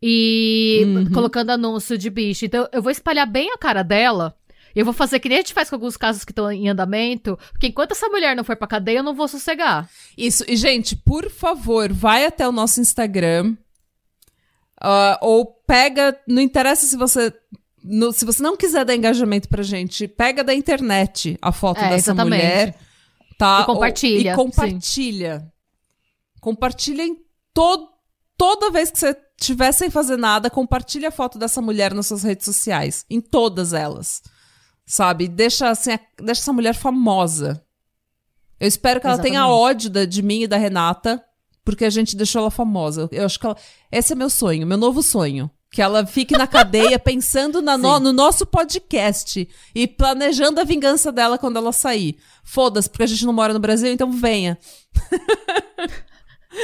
e uhum. colocando anúncio de bicho. Então, eu vou espalhar bem a cara dela. Eu vou fazer que nem a gente faz com alguns casos que estão em andamento, porque enquanto essa mulher não for pra cadeia, eu não vou sossegar. Isso. E, gente, por favor, vai até o nosso Instagram. Uh, ou pega. Não interessa se você no, se você não quiser dar engajamento pra gente, pega da internet a foto é, dessa exatamente. mulher. Tá? E compartilha. Ou, e compartilha. Sim. Compartilha em toda vez que você estiver sem fazer nada, compartilha a foto dessa mulher nas suas redes sociais. Em todas elas. Sabe? Deixa, assim, a, deixa essa mulher famosa. Eu espero que exatamente. ela tenha ódio da, de mim e da Renata, porque a gente deixou ela famosa. Eu acho que ela. Esse é meu sonho, meu novo sonho. Que ela fique na cadeia [LAUGHS] pensando na no, no, nosso podcast e planejando a vingança dela quando ela sair. Foda-se, porque a gente não mora no Brasil, então venha.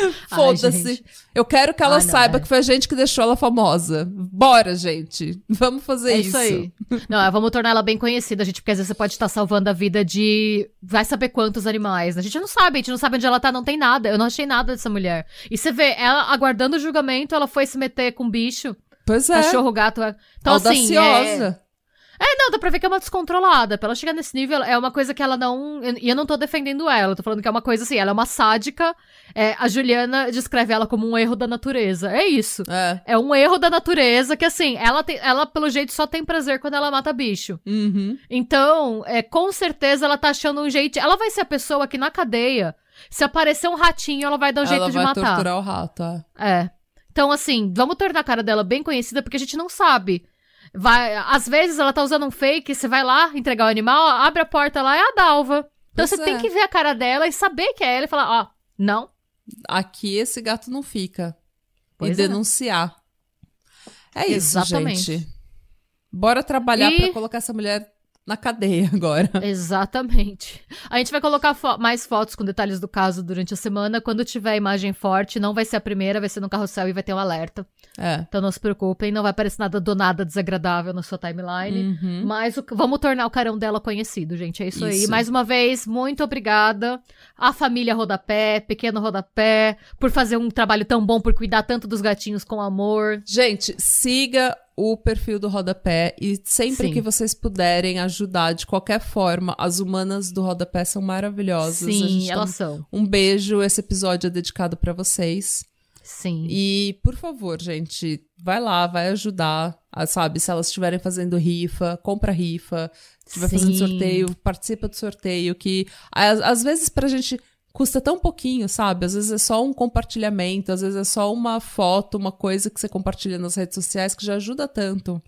[LAUGHS] Foda-se. Eu quero que ela ah, saiba é. que foi a gente que deixou ela famosa. Bora, gente. Vamos fazer é isso. isso aí. não, é, vamos tornar ela bem conhecida, gente, porque às vezes você pode estar salvando a vida de vai saber quantos animais. Né? A gente não sabe, a gente não sabe onde ela tá, não tem nada. Eu não achei nada dessa mulher. E você vê, ela aguardando o julgamento, ela foi se meter com bicho. Pois é. Cachorro, gato. É. Então, assim, Audaciosa. assim. É... É, não, dá pra ver que é uma descontrolada. Pra ela chegar nesse nível, é uma coisa que ela não. E eu não tô defendendo ela, eu tô falando que é uma coisa assim, ela é uma sádica. É, a Juliana descreve ela como um erro da natureza. É isso. É, é um erro da natureza que, assim, ela, tem, ela, pelo jeito, só tem prazer quando ela mata bicho. Uhum. Então, é, com certeza ela tá achando um jeito. Ela vai ser a pessoa que na cadeia. Se aparecer um ratinho, ela vai dar um ela jeito de matar. Ela vai torturar o rato, é. É. Então, assim, vamos tornar a cara dela bem conhecida porque a gente não sabe. Vai, às vezes ela tá usando um fake, você vai lá entregar o animal, abre a porta lá, é a Dalva. Então você é. tem que ver a cara dela e saber que é ela e falar, ó, oh, não. Aqui esse gato não fica. Pois e é. denunciar. É isso, Exatamente. gente. Bora trabalhar e... para colocar essa mulher na cadeia [LAUGHS] agora. Exatamente. A gente vai colocar fo mais fotos com detalhes do caso durante a semana. Quando tiver a imagem forte, não vai ser a primeira, vai ser no carrossel e vai ter um alerta. É. Então não se preocupem, não vai aparecer nada do nada desagradável na sua timeline. Uhum. Mas o, vamos tornar o carão dela conhecido, gente. É isso, isso, aí. Mais uma vez, muito obrigada à família Rodapé, Pequeno Rodapé, por fazer um trabalho tão bom, por cuidar tanto dos gatinhos com amor. Gente, siga o perfil do Rodapé e sempre Sim. que vocês puderem ajudar de qualquer forma, as humanas do Rodapé são maravilhosas. Sim, elas tá... são. Um beijo, esse episódio é dedicado para vocês. Sim. E, por favor, gente, vai lá, vai ajudar, sabe? Se elas estiverem fazendo rifa, compra rifa, se estiver fazendo sorteio, participa do sorteio, que às, às vezes pra gente custa tão pouquinho, sabe? Às vezes é só um compartilhamento, às vezes é só uma foto, uma coisa que você compartilha nas redes sociais que já ajuda tanto.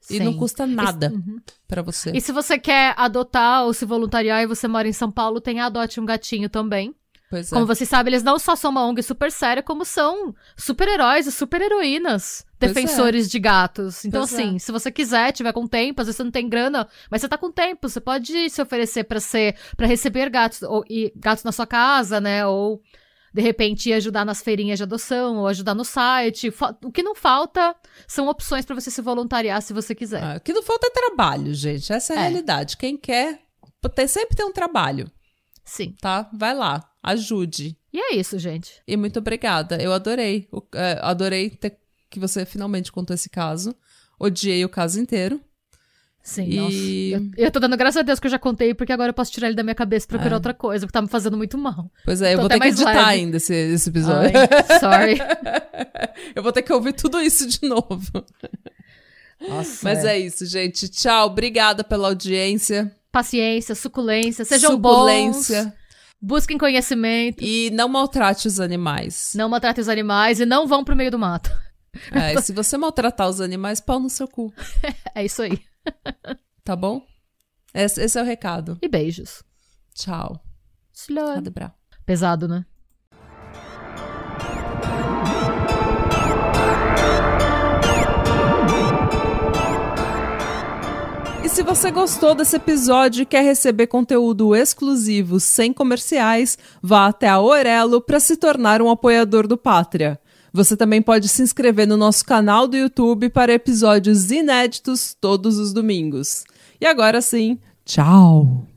Sim. E não custa nada uhum. para você. E se você quer adotar ou se voluntariar e você mora em São Paulo, tem Adote um Gatinho também. Pois é. Como você sabe, eles não só são uma ONG super séria, como são super-heróis e super-heroínas é. defensores é. de gatos. Então, pois é. assim, é. se você quiser, tiver com tempo, às vezes você não tem grana, mas você tá com tempo, você pode se oferecer para ser, para receber gatos, ou e, gatos na sua casa, né? Ou de repente ir ajudar nas feirinhas de adoção ou ajudar no site. O que não falta são opções para você se voluntariar se você quiser. Ah, o que não falta é trabalho, gente. Essa é a é. realidade. Quem quer, tem, sempre tem um trabalho. Sim. Tá? Vai lá ajude. E é isso, gente. E muito obrigada. Eu adorei. É, adorei ter, que você finalmente contou esse caso. Odiei o caso inteiro. Sim, e... nossa. Eu, eu tô dando graças a Deus que eu já contei, porque agora eu posso tirar ele da minha cabeça e procurar é. outra coisa, porque tá me fazendo muito mal. Pois é, eu, vou ter que editar leve. ainda esse, esse episódio. Ai, sorry. [LAUGHS] eu vou ter que ouvir tudo isso de novo. Nossa, Mas é. é isso, gente. Tchau. Obrigada pela audiência. Paciência, suculência. Sejam suculência. bons. Suculência. Busquem conhecimento. E não maltrate os animais. Não maltrate os animais e não vão pro meio do mato. É, se você maltratar os animais, pau no seu cu. [LAUGHS] é isso aí. Tá bom? Esse, esse, é o recado. E beijos. Tchau. Slur. Pesado, né? se você gostou desse episódio e quer receber conteúdo exclusivo sem comerciais, vá até a Orelo para se tornar um apoiador do Pátria. Você também pode se inscrever no nosso canal do YouTube para episódios inéditos todos os domingos. E agora sim, tchau!